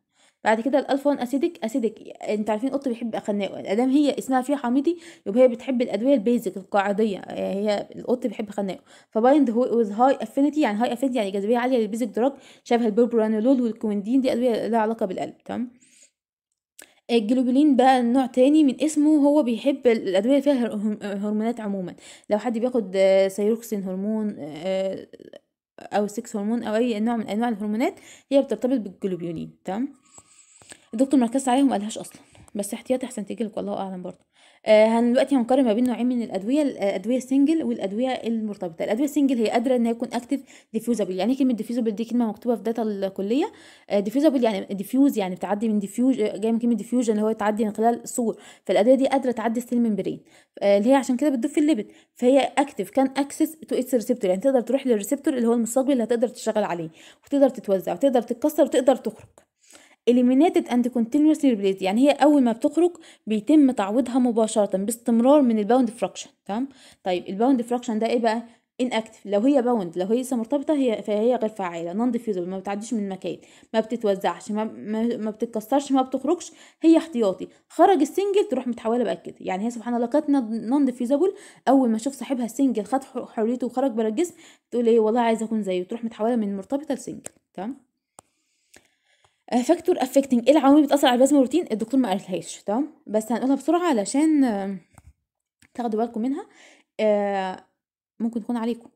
بعد كده الالفا اسيدك اسيدك انتوا عارفين القط بيحب خناقه ادام هي اسمها فيها حميدي يبقى هي بتحب الادويه البيزك القاعديه آه، هي القط بيحب خناوي فبايند وذ هاي افينيتي يعني هاي افينيتي يعني جاذبيه عاليه للبيزك دراج شبه البربرانولول والكويندين دي ادويه لها علاقه بالقلب تمام الجلوبولين بقى نوع تاني من اسمه هو بيحب الأدوية اللي فيها آه، هرمونات عموما لو حد بياخد آه، سيروكسين هرمون أو سكس هرمون أو أي نوع من أنواع الهرمونات هي بترتبط بالجلوبولين تمام الدكتور عليها عليهم قالهاش اصلا بس احتياطي احسن لك والله اعلم برضه آه دلوقتي هنقارن ما بين نوعين من الادويه الادويه آه، السنجل والادويه المرتبطه الادويه السنجل هي قادره ان هي تكون اكتف ديفيوزابل يعني كلمه ديفيوزابل دي كلمه مكتوبه في داتا الكليه آه ديفيوزابل يعني ديفيوز يعني بتعدي من ديفيوز آه، جاي من كلمه ديفيوجن اللي هو تعدي من خلال الصور فالادويه دي قادره تعدي السيل ميمبرين آه اللي هي عشان كده بتدوب في الليبت فهي اكتف كان اكسس تو اتس ريسبتور يعني تقدر تروح للريسبتور اللي هو المستقبل اللي هتقدر تشتغل عليه وتقدر تتوزع وتقدر تتكسر وتقدر تخرج eliminated and continuously replaced يعني هي اول ما بتخرج بيتم تعويضها مباشره باستمرار من الباوند فراكشن تمام طيب الباوند فراكشن ده ايه بقى inactive لو هي باوند لو هي لسه مرتبطه هي فهي غير فعاله نون ديفيوزبل ما بتعديش من مكان ما بتتوزعش ما, ما, ما بتتكسرش ما بتخرجش هي احتياطي خرج السنجل تروح متحوله بقى كده يعني هي سبحان الله كانت نون ديفيوزبل اول ما شوف صاحبها السنجل خد حريته وخرج بره الجسم تقول ايه والله عايزه اكون زيه تروح متحوله من مرتبطه لسنجل تمام فاكتور آه، افكتنج ايه العوامل بتاثر على البلازما الروتين الدكتور ما قالهاش تمام بس هنقولها بسرعه علشان تاخدوا بالكم منها آه، ممكن تكون عليكم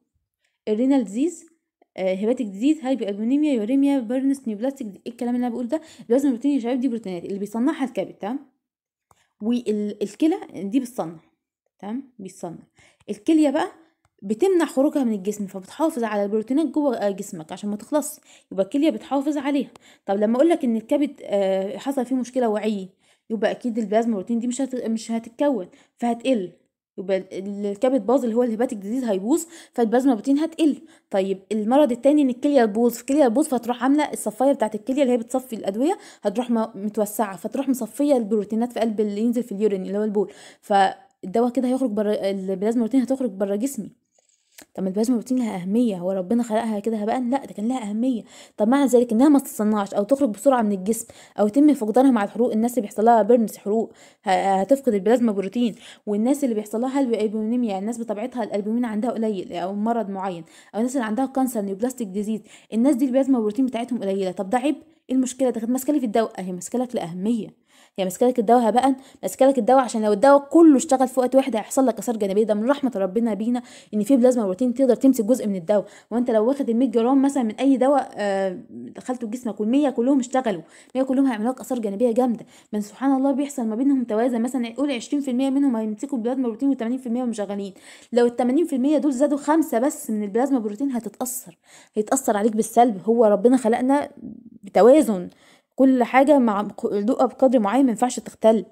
الرينال ديزيز هيباتيك ديزيز هايبو البونيميا يوريميا بيرنس نيوبلاستيك الكلام اللي انا بقول ده البلازما البروتين يا شباب دي بروتينات اللي بيصنعها الكبد تمام والكلى دي بتصنع تمام بيتصنع الكليه بقى بتمنع خروجها من الجسم فبتحافظ على البروتينات جوه آه، جسمك عشان ما تخلص يبقى الكليه بتحافظ عليها طب لما اقول لك ان الكبد آه، حصل فيه مشكله وعيه يبقى اكيد البلازما بروتين دي مش هت... مش هتتكون فهتقل يبقى الكبد باظ اللي هو الهيباتيك ديزيز هيبوظ فالبلازما بروتين هتقل طيب المرض التاني ان الكليه تبوظ الكليه تبوظ فتروح عامله الصفايه بتاعت الكليه اللي هي بتصفي الادويه هتروح متوسعه فتروح مصفيه البروتينات في قلب اللي ينزل في اليورين اللي هو البول فالدواء كده هيخرج بره البلازما بروتين هتخرج بره جسمي طب ما البلازما بروتين لها اهميه هو ربنا خلقها كده هباء لا ده كان لها اهميه طب معنى ذلك انها ما تتصنعش او تخرج بسرعه من الجسم او يتم فقدانها مع الحروق الناس اللي بيحصل لها بيرنس حروق هتفقد البلازما بروتين والناس اللي بيحصل لها الالبومينيميا يعني الناس بطبيعتها الالبومين عندها قليل او مرض معين او الناس اللي عندها كانسر نيوبلاستيك ديزيز الناس دي البلازما بروتين بتاعتهم قليله طب ده عيب ايه المشكله ده كانت ماسكه في الدواء هي ماسكه لك الاهميه هي يعني ماسكه لك الدواء هباء ماسكه لك الدواء عشان لو الدواء كله اشتغل في وقت واحد هيحصل لك اثار جانبيه ده من رحمه ربنا بينا ان في بلازما بروتين تقدر تمسك جزء من الدواء وانت لو واخد ال 100 جرام مثلا من اي دواء آه، دخلته جسمك وال100 كلهم اشتغلوا 100 كلهم هيعملوا لك اثار جانبيه جامده من سبحان الله بيحصل ما بينهم توازن مثلا قول 20% منهم هيمسكوا البلازما بروتين و80% مشغلين لو ال 80% دول زادوا خمسه بس من البلازما بروتين هتتاثر هيتاثر عليك بالسلب هو ربنا خلقنا بتوازن كل حاجة مع دقة بقدر معين مينفعش تختل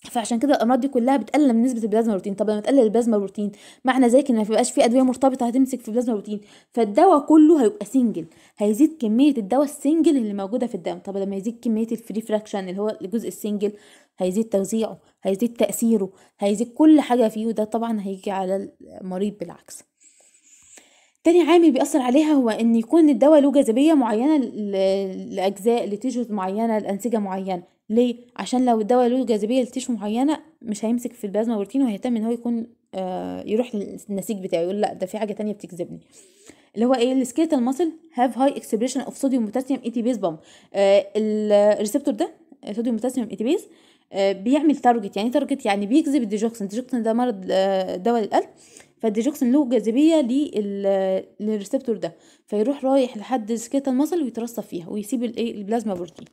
فعشان كده الامراض دي كلها بتقلل من نسبه البلازما بروتين طب لما تقلل البلازما بروتين معنى ذلك ان ما بيبقاش في ادويه مرتبطه هتمسك في البلازما بروتين فالدواء كله هيبقى سنجل هيزيد كميه الدواء السنجل اللي موجوده في الدم طب لما يزيد كميه الفري فراكشن اللي هو الجزء السنجل هيزيد توزيعه هيزيد تاثيره هيزيد كل حاجه فيه وده طبعا هيجي على المريض بالعكس تاني عامل بيأثر عليها هو إن يكون الدواء له جاذبية معينة لأجزاء لتيشوز معينة لأنسجة معينة ليه؟ عشان لو الدواء له جاذبية لتيشو معينة مش هيمسك في البلازما بروتين وهيهتم إن هو يكون آه يروح للنسيج بتاعه يقول لا ده في حاجة تانية بتجذبني اللي هو ايه السكيلتال ماسل هاف هاي اكسبريشن اوف صوديوم بوتاسيوم اي تي بيز بام الريسبتور ده صوديوم بوتاسيوم اي تي بيز بيعمل تارجت يعني تارجت يعني بيجذب الديجوكسن الديجوكسن ده مرض آه، دواء للقلب فالديجوكسين له جاذبيه للريسبتور ده فيروح رايح لحد سكيتال مصل ويترصف فيها ويسيب الايه البلازما بروتين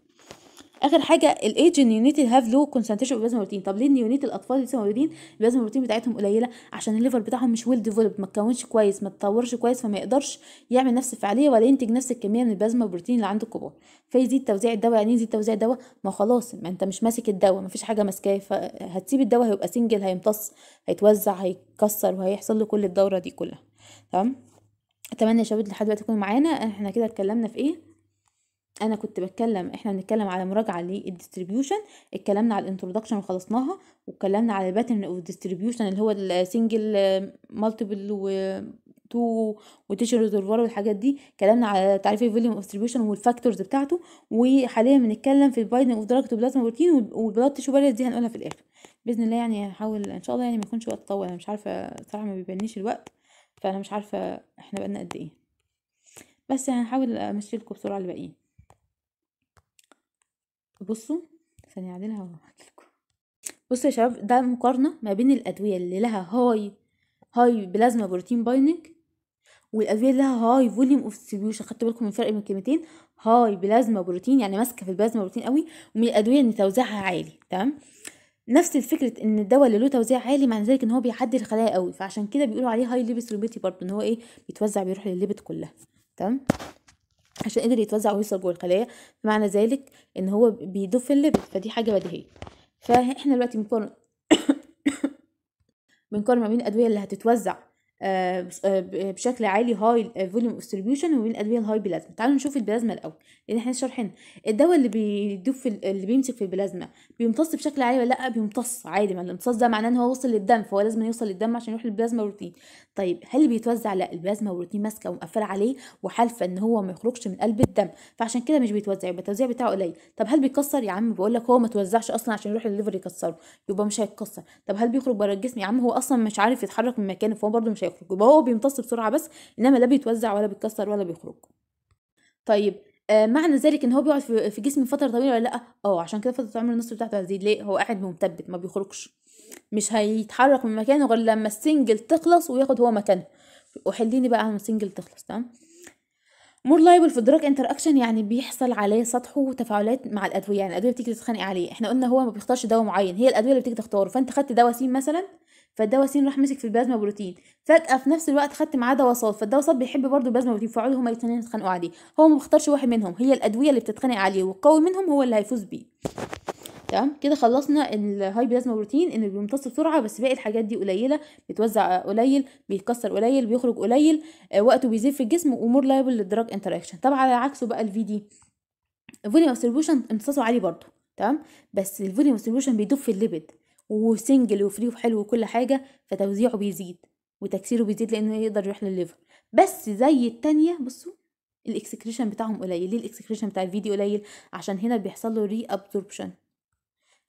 اخر حاجه الايج يونيت هاف لو كونسنتريشن بلازما بروتين طب ليه النيونيت الاطفال لسه مولودين البلازما بروتين بتاعتهم قليله عشان الليفر بتاعهم مش ويل ديفلوب ما اتكونش كويس ما اتطورش كويس فما يقدرش يعمل نفس الفعاليه ولا ينتج نفس الكميه من البلازما بروتين اللي عند الكبار فيزيد توزيع الدواء يعني يزيد توزيع الدواء ما خلاص ما انت مش ماسك الدواء ما فيش حاجه ماسكاه فهتسيب الدواء هيبقى سنجل هيمتص هيتوزع هيتكسر وهيحصل له كل الدوره دي كلها تمام اتمنى يا شباب لحد دلوقتي تكونوا معانا احنا كده اتكلمنا في ايه انا كنت بتكلم احنا بنتكلم على مراجعه للديستريبيوشن اتكلمنا على الانترودكشن وخلصناها واتكلمنا على الباترن اوف ديستريبيوشن اللي هو السنجل مالتيبل و تو وتيشر ريزرفوار والحاجات دي اتكلمنا على تعريف الفوليوم اوف ديستريبيوشن والفاكتورز بتاعته وحاليا بنتكلم في البايدن اوف دراج بلازما بروتين والبلاد تشو دي هنقولها في الاخر باذن الله يعني هحاول ان شاء الله يعني ما يكونش وقت طويل انا مش عارفه صراحه ما بيبانيش الوقت فانا مش عارفه احنا بقالنا قد ايه بس هنحاول امشي لكم بسرعه الباقيين بصوا ثانية اعدلها وهحكي لكم بصوا يا شباب ده مقارنة ما بين الأدوية اللي لها هاي هاي بلازما بروتين بايننج والادويه اللي لها هاي فوليوم اوف ديستريبيوشن خدتوا بالكم من الفرق بين الكلمتين هاي بلازما بروتين يعني ماسكه في البلازما بروتين قوي ومن الادويه اللي توزيعها عالي تمام نفس الفكرة ان الدواء اللي له توزيع عالي معنى ذلك ان هو بيعدي الخلايا قوي فعشان كده بيقولوا عليه هاي ليبس روبيتي برضه ان هو ايه بيتوزع بيروح للليبت كلها تمام عشان قدر يتوزع ويوصل جوه الخلايا معنى ذلك ان هو بيضيف الليبيد فدي حاجه بديهيه فاحنا دلوقتي بنقارن [COUGHS] بنقارن ما بين الادويه اللي هتتوزع آه، آه، بشكل عالي هاي فوليوم ديستريبيوشن سوليوشن وبين الادويه الهاي بلازما تعالوا نشوف البلازما الاول لان يعني احنا شارحين الدواء اللي بيدوب في اللي بيمسك في البلازما بيمتص بشكل عالي ولا لا بيمتص عادي ما الامتصاص ده معناه ان هو وصل للدم فهو لازم يوصل للدم عشان يروح للبلازما والروتين طيب هل بيتوزع لا البلازما والروتين ماسكه ومقفله عليه وحالفه ان هو ما يخرجش من قلب الدم فعشان كده مش بيتوزع يبقى التوزيع بتاعه قليل طب هل بيكسر يا عم بقول لك هو ما توزعش اصلا عشان يروح للليفر يكسره يبقى مش هيتكسر طب هل بيخرج بره الجسم يا عم هو اصلا مش عارف يتحرك من مكانه فهو برده مش يخرج يبقى هو بيمتص بسرعه بس انما لا بيتوزع ولا بيتكسر ولا بيخرج طيب آه معنى ذلك ان هو بيقعد في جسم فتره طويله ولا لا اه عشان كده فتره عمر النصف بتاعته هتزيد ليه هو قاعد ممتبت ما بيخرجش مش هيتحرك من مكانه غير لما السنجل تخلص وياخد هو مكانها وحليني بقى عن السنجل تخلص تمام مور لايبل في الدراج انتر اكشن يعني بيحصل عليه سطحه تفاعلات مع الادويه يعني الادويه بتيجي تتخانق عليه احنا قلنا هو ما بيختارش دواء معين هي الادويه اللي بتيجي تختاره فانت خدت دواء سين مثلا فالدواء سين راح ماسك في البلازما بروتين فجاه في نفس الوقت خدت معاه دواء صاد فالدواء صاد بيحب برضه البلازما بروتين فقعدوا هما الاثنين اتخانقوا عليه هو ما بيختارش واحد منهم هي الادويه اللي بتتخانق عليه والقوي منهم هو اللي هيفوز بيه تمام كده خلصنا الهاي بلازما بروتين ان بيمتص بسرعه بس باقي الحاجات دي قليله بيتوزع قليل بيتكسر قليل بيخرج قليل آه، وقته بيزيد في الجسم ومور لايبل للدراج انتراكشن طبعا على عكسه بقى الفي دي فوليوم سيربوشن امتصاصه عالي برضه تمام بس الفوليوم سيربوشن بيدوب في الليبيد وسنجل وفري وحلو وكل حاجه فتوزيعه بيزيد وتكسيره بيزيد لانه يقدر يروح للليفر بس زي التانية بصوا الاكسكريشن بتاعهم قليل ليه الاكسكريشن بتاع الفيديو قليل عشان هنا بيحصل له ري ابزوربشن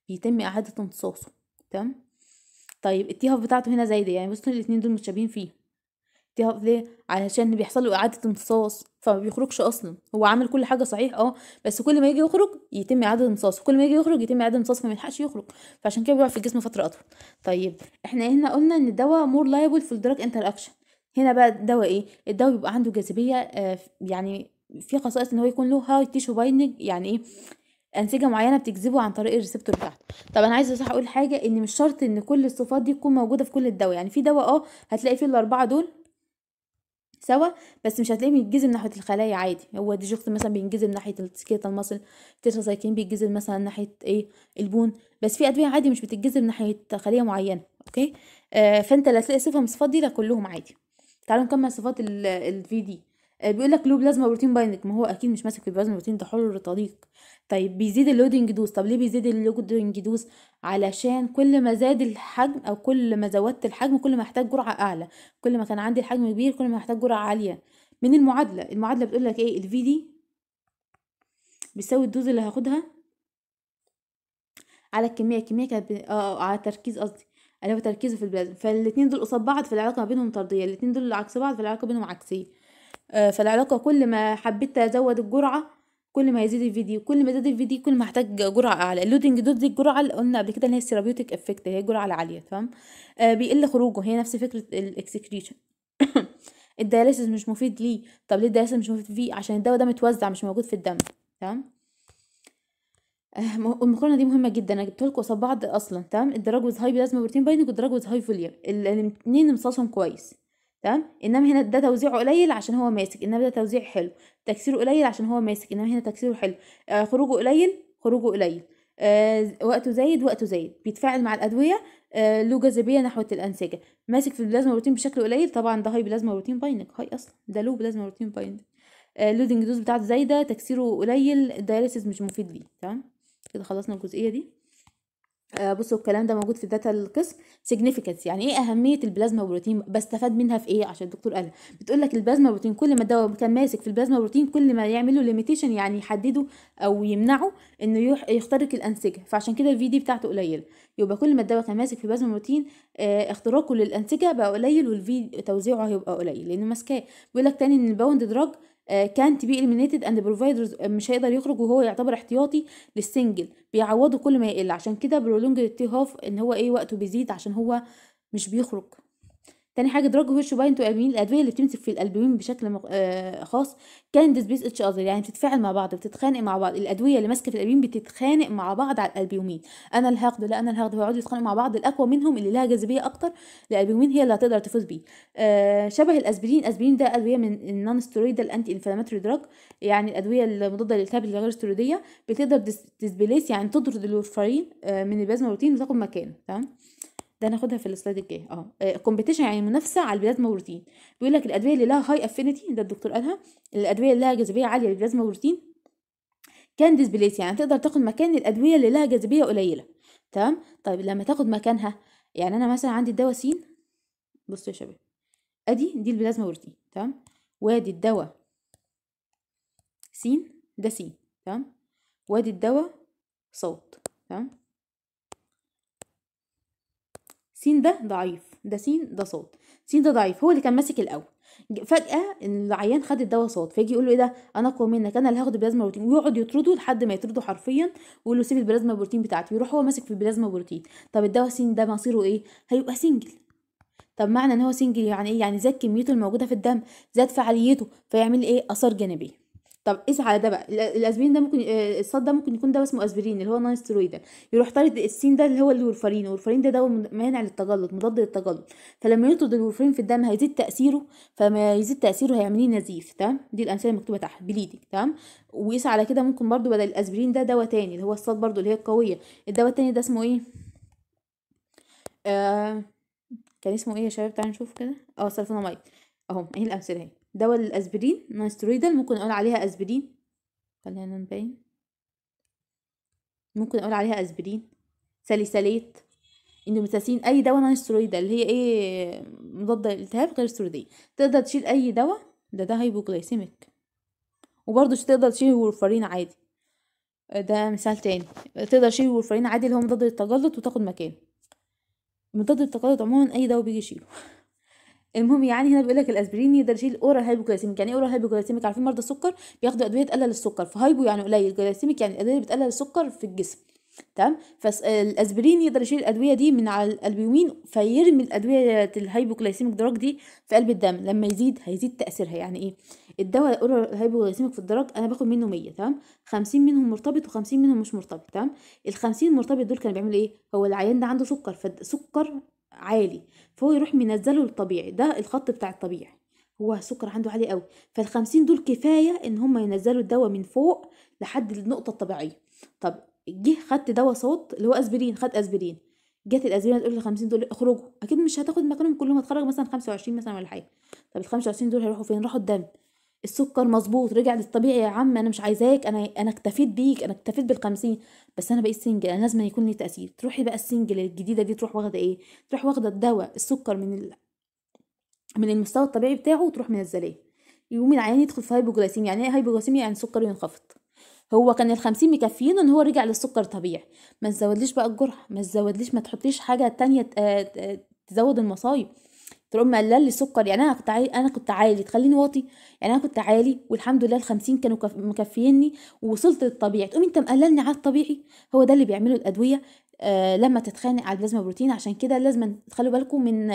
بيتم اعاده امتصاصه تمام طيب التهاب بتاعته هنا زايده يعني بصوا الاتنين دول متشابهين فيه ليه علشان بيحصل له اعاده امتصاص فما بيخرجش اصلا هو عامل كل حاجه صحيح اه بس كل ما يجي يخرج يتم اعاده امتصاص كل ما يجي يخرج يتم اعاده امتصاص فما يلحقش يخرج فعشان كده بيقعد في الجسم فتره اطول طيب احنا هنا قلنا ان الدواء مور لايبل في الدراج انتر اكشن هنا بقى الدواء ايه الدواء بيبقى عنده جاذبيه آه يعني في خصائص ان هو يكون له هاي تيشو بايننج يعني ايه انسجه معينه بتجذبه عن طريق الريسبتور بتاعته طب انا عايزه صح اقول حاجه ان مش شرط ان كل الصفات دي تكون موجوده في كل الدواء يعني في دواء اه هتلاقي فيه الاربعه دول سوا بس مش هتلاقيه بينجذب ناحيه الخلايا عادي هو ديجوكسين مثلا بينجذب ناحيه السكيلتال ماسل تيراسايكلين بينجذب مثلا ناحيه ايه البون بس في ادويه عادي مش بتتجذب ناحيه خليه معينه اوكي آه فانت لا تلاقي صفه من الصفات دي لا كلهم عادي تعالوا نكمل صفات الفي دي آه بيقول لك لو بلازما بروتين بايندنج ما هو اكيد مش ماسك في البلازما بروتين ده حر طليق طيب بيزيد اللودنج دوز طب ليه بيزيد اللودنج دوز علشان كل ما زاد الحجم او كل ما زودت الحجم كل ما احتاج جرعه اعلى كل ما كان عندي الحجم كبير كل ما احتاج جرعه عاليه من المعادله المعادله بتقول لك ايه الفي دي بيساوي الدوز اللي هاخدها على الكميه الكميه كانت آه،, اه على التركيز قصدي اللي هو تركيزه في البلازما فالاتنين دول قصاد بعض فالعلاقه ما بينهم طرديه الاتنين دول عكس بعض فالعلاقه بينهم عكسيه آه فالعلاقه كل ما حبيت ازود الجرعه كل ما يزيد الفيديو كل ما زاد الفيديو كل ما احتاج جرعه اعلى اللودنج دوز دي الجرعه اللي قلنا قبل كده اللي هي الثيرابيوتيك افكت هي الجرعه العاليه تمام آه بيقل خروجه هي نفس فكره الاكسكريشن [COUGHS] الدياليسيس مش مفيد ليه طب ليه الدياليسيس مش مفيد فيه عشان الدواء ده متوزع مش موجود في الدم تمام آه، المقارنه دي مهمه جدا انا جبت لكم قصاد بعض اصلا تمام الدراج ويز هاي بلازما بروتين بايننج والدراج ويز هاي فوليوم الاثنين مصاصهم كويس تمام انما هنا ده توزيعه قليل عشان هو ماسك انما ده توزيع حلو تكسيره قليل عشان هو ماسك انما هنا تكسيره حلو آه خروجه قليل خروجه قليل آه وقته زايد وقته زايد بيتفاعل مع الادويه آه له جاذبيه نحو الانسجه ماسك في البلازما بروتين بشكل قليل طبعا ده هاي بلازما بروتين باينك هاي اصلا ده له بلازما بروتين باينك آه لودنج دوز بتاعته زايده تكسيره قليل الدياليسيس مش مفيد ليه تمام كده خلصنا الجزئيه دي آه، بصوا الكلام ده موجود في الداتا القسم سيجنيفيكانس يعني ايه اهميه البلازما بروتين بستفاد منها في ايه عشان الدكتور قالها بتقول لك البلازما بروتين كل ما الدواء كان ماسك في البلازما بروتين كل ما يعمل له ليميتيشن يعني يحدده او يمنعه انه يخترق الانسجه فعشان كده الفي دي بتاعته قليله يبقى كل ما الدواء كان ماسك في البلازما بروتين اه اختراقه للانسجه بقى قليل والفي توزيعه هيبقى قليل لانه ماسكاه بيقول لك تاني ان الباوند دراج كانت بي اليمينيتد اند بروفايدرز مش هيقدر يخرج وهو يعتبر احتياطي للسنجل بيعوضه كل ما يقل عشان كده برولونج التي هاف ان هو ايه وقته بيزيد عشان هو مش بيخرج تاني حاجه دراج هيرشباين تو امين الادويه اللي بتمسك في الالبومين بشكل مق... آه خاص كان ديسبيس اتش اذر يعني بتتفاعل مع بعض بتتخانق مع بعض الادويه اللي ماسكه في الالبومين بتتخانق مع بعض على الالبومين انا هاخده لا انا هاخده هيقعدوا يتخانقوا مع بعض الاقوى منهم اللي لها جاذبيه اكتر الالبومين هي اللي هتقدر تفوز بيه آه شبه الاسبرين الاسبرين ده ادويه من النون ستيرويدال انتي انفلاماتوري دراج يعني الادويه المضاده للالتهاب الغير ستيرويديه بتقدر تسبليس يعني تطرد الورفرين آه من البلازما بروتين وتاخد مكانه تمام ده هناخدها في السلايد الجاي اه كومبيتيشن آه، يعني منافسه على البلازما بروتين بيقول لك الادويه اللي لها هاي افينيتي ده الدكتور قالها الادويه اللي لها جاذبيه عاليه للبلازما بروتين كان ديسبليس يعني تقدر تاخد مكان الادويه اللي لها جاذبيه قليله تمام طيب لما تاخد مكانها يعني انا مثلا عندي الدواء س بصوا يا شباب ادي دي البلازما بروتين تمام وادي الدواء س ده س تمام وادي الدواء صوت تمام س ده ضعيف ده س ده صاد س ده ضعيف هو اللي كان ماسك الاول فجأة العيان خد الدواء صاد فيجي يقول له ايه ده انا اقوى منك انا اللي هاخد البلازما بروتين ويقعد يطرده لحد ما يطرده حرفيا ويقول له سيب البلازما بروتين بتاعتي ويروح هو ماسك في البلازما بروتين طب الدواء س ده مصيره ايه هيبقى سنجل طب معنى ان هو سنجل يعني ايه يعني زاد كميته الموجوده في الدم زاد فعاليته فيعمل ايه اثار جانبيه طب قيس على ده بقى الاسبرين ده ممكن آه، الصاد ده ممكن يكون ده اسمه اسبرين اللي هو نون ستيرويدال يروح طارد السين ده اللي هو الورفرين والورفرين ده دواء مانع للتجلط مضاد للتجلط فلما يطرد الورفرين في الدم هيزيد تاثيره فما يزيد تاثيره هيعمل نزيف تمام دي الامثله المكتوبه تحت بليدنج تمام وقيس على كده ممكن برضو بدل الاسبرين ده دواء تاني اللي هو الصاد برضو اللي هي القويه الدواء التاني ده اسمه ايه آه كان اسمه ايه يا شباب تعالوا نشوف كده اه سلفوناميد اهو اهي الامثله اهي دواء الأسبرين نايسترويدال ممكن أقول عليها أسبرين خلينا نبين ممكن أقول عليها أسبرين ساليسالات اندوميتاسين أي دواء نون اللي هي إيه مضاد التهاب غير ستيرويدية تقدر تشيل أي دواء ده ده هايبوجلايسيميك وبرضه تقدر تشيل وورفارين عادي ده مثال تاني تقدر تشيل وورفارين عادي اللي هو مضاد التجلط وتاخد مكانه مضاد التجلط عموما أي دواء بيجي يشيله المهم يعني هنا بيقول لك الاسبرين يقدر يشيل اورال هايبوجلايسيميك يعني ايه اورال هايبوجلايسيميك عارفين مرضى السكر بياخدوا ادويه تقلل السكر فهايبو يعني قليل جلايسيميك يعني الادويه بتقلل السكر في الجسم تمام فالاسبرين يقدر يشيل الادويه دي من على الالبومين فيرمي الادويه الهايبوجلايسيميك دراج دي في قلب الدم لما يزيد هيزيد تاثيرها يعني ايه الدواء الاورال هايبوجلايسيميك في الدراج انا باخد منه 100 تمام 50 منهم مرتبط و50 منهم مش مرتبط تمام ال 50 مرتبط دول كانوا بيعملوا ايه هو العيان ده عنده سكر فالسكر عالي فهو يروح منزله للطبيعي ده الخط بتاع الطبيعي هو السكر عنده عالي قوي فال50 دول كفاية ان هم ينزلوا الدواء من فوق لحد النقطة الطبيعية طب جه خدت دواء صوت اللي هو اسبرين خد اسبرين جت الاسبرين تقول 50 دول اخرجوا اكيد مش هتاخد مكانهم كلهم هتخرج مثلا 25 مثلا ولا حاجة طب ال 25 دول هيروحوا فين راحوا الدم السكر مظبوط رجع للطبيعي يا عم انا مش عايزاك انا انا اكتفيت بيك انا اكتفيت بالخمسين بس انا بقيت سنجل انا لازم يكون لي تاثير تروحي بقى السنجل الجديده دي تروح واخده ايه تروح واخده الدواء السكر من ال... من المستوى الطبيعي بتاعه وتروح منزلاه يقوم العيان يدخل في هايبوجلاسيميا يعني ايه هايبوجلاسيميا يعني سكر ينخفض هو كان الخمسين مكفيين ان هو رجع للسكر الطبيعي ما تزودليش بقى الجرح ما تزودليش ما تحطيش حاجه تانية آه، آه، تزود المصايب تقوم مقلل لي سكر يعني انا كنت انا كنت عالي تخليني واطي يعني انا كنت عالي والحمد لله ال 50 كانوا مكفيني ووصلت للطبيعي تقوم انت مقللني على الطبيعي هو ده اللي بيعمله الادويه آه لما تتخانق على البلازما بروتين عشان كده لازم تخلوا بالكم من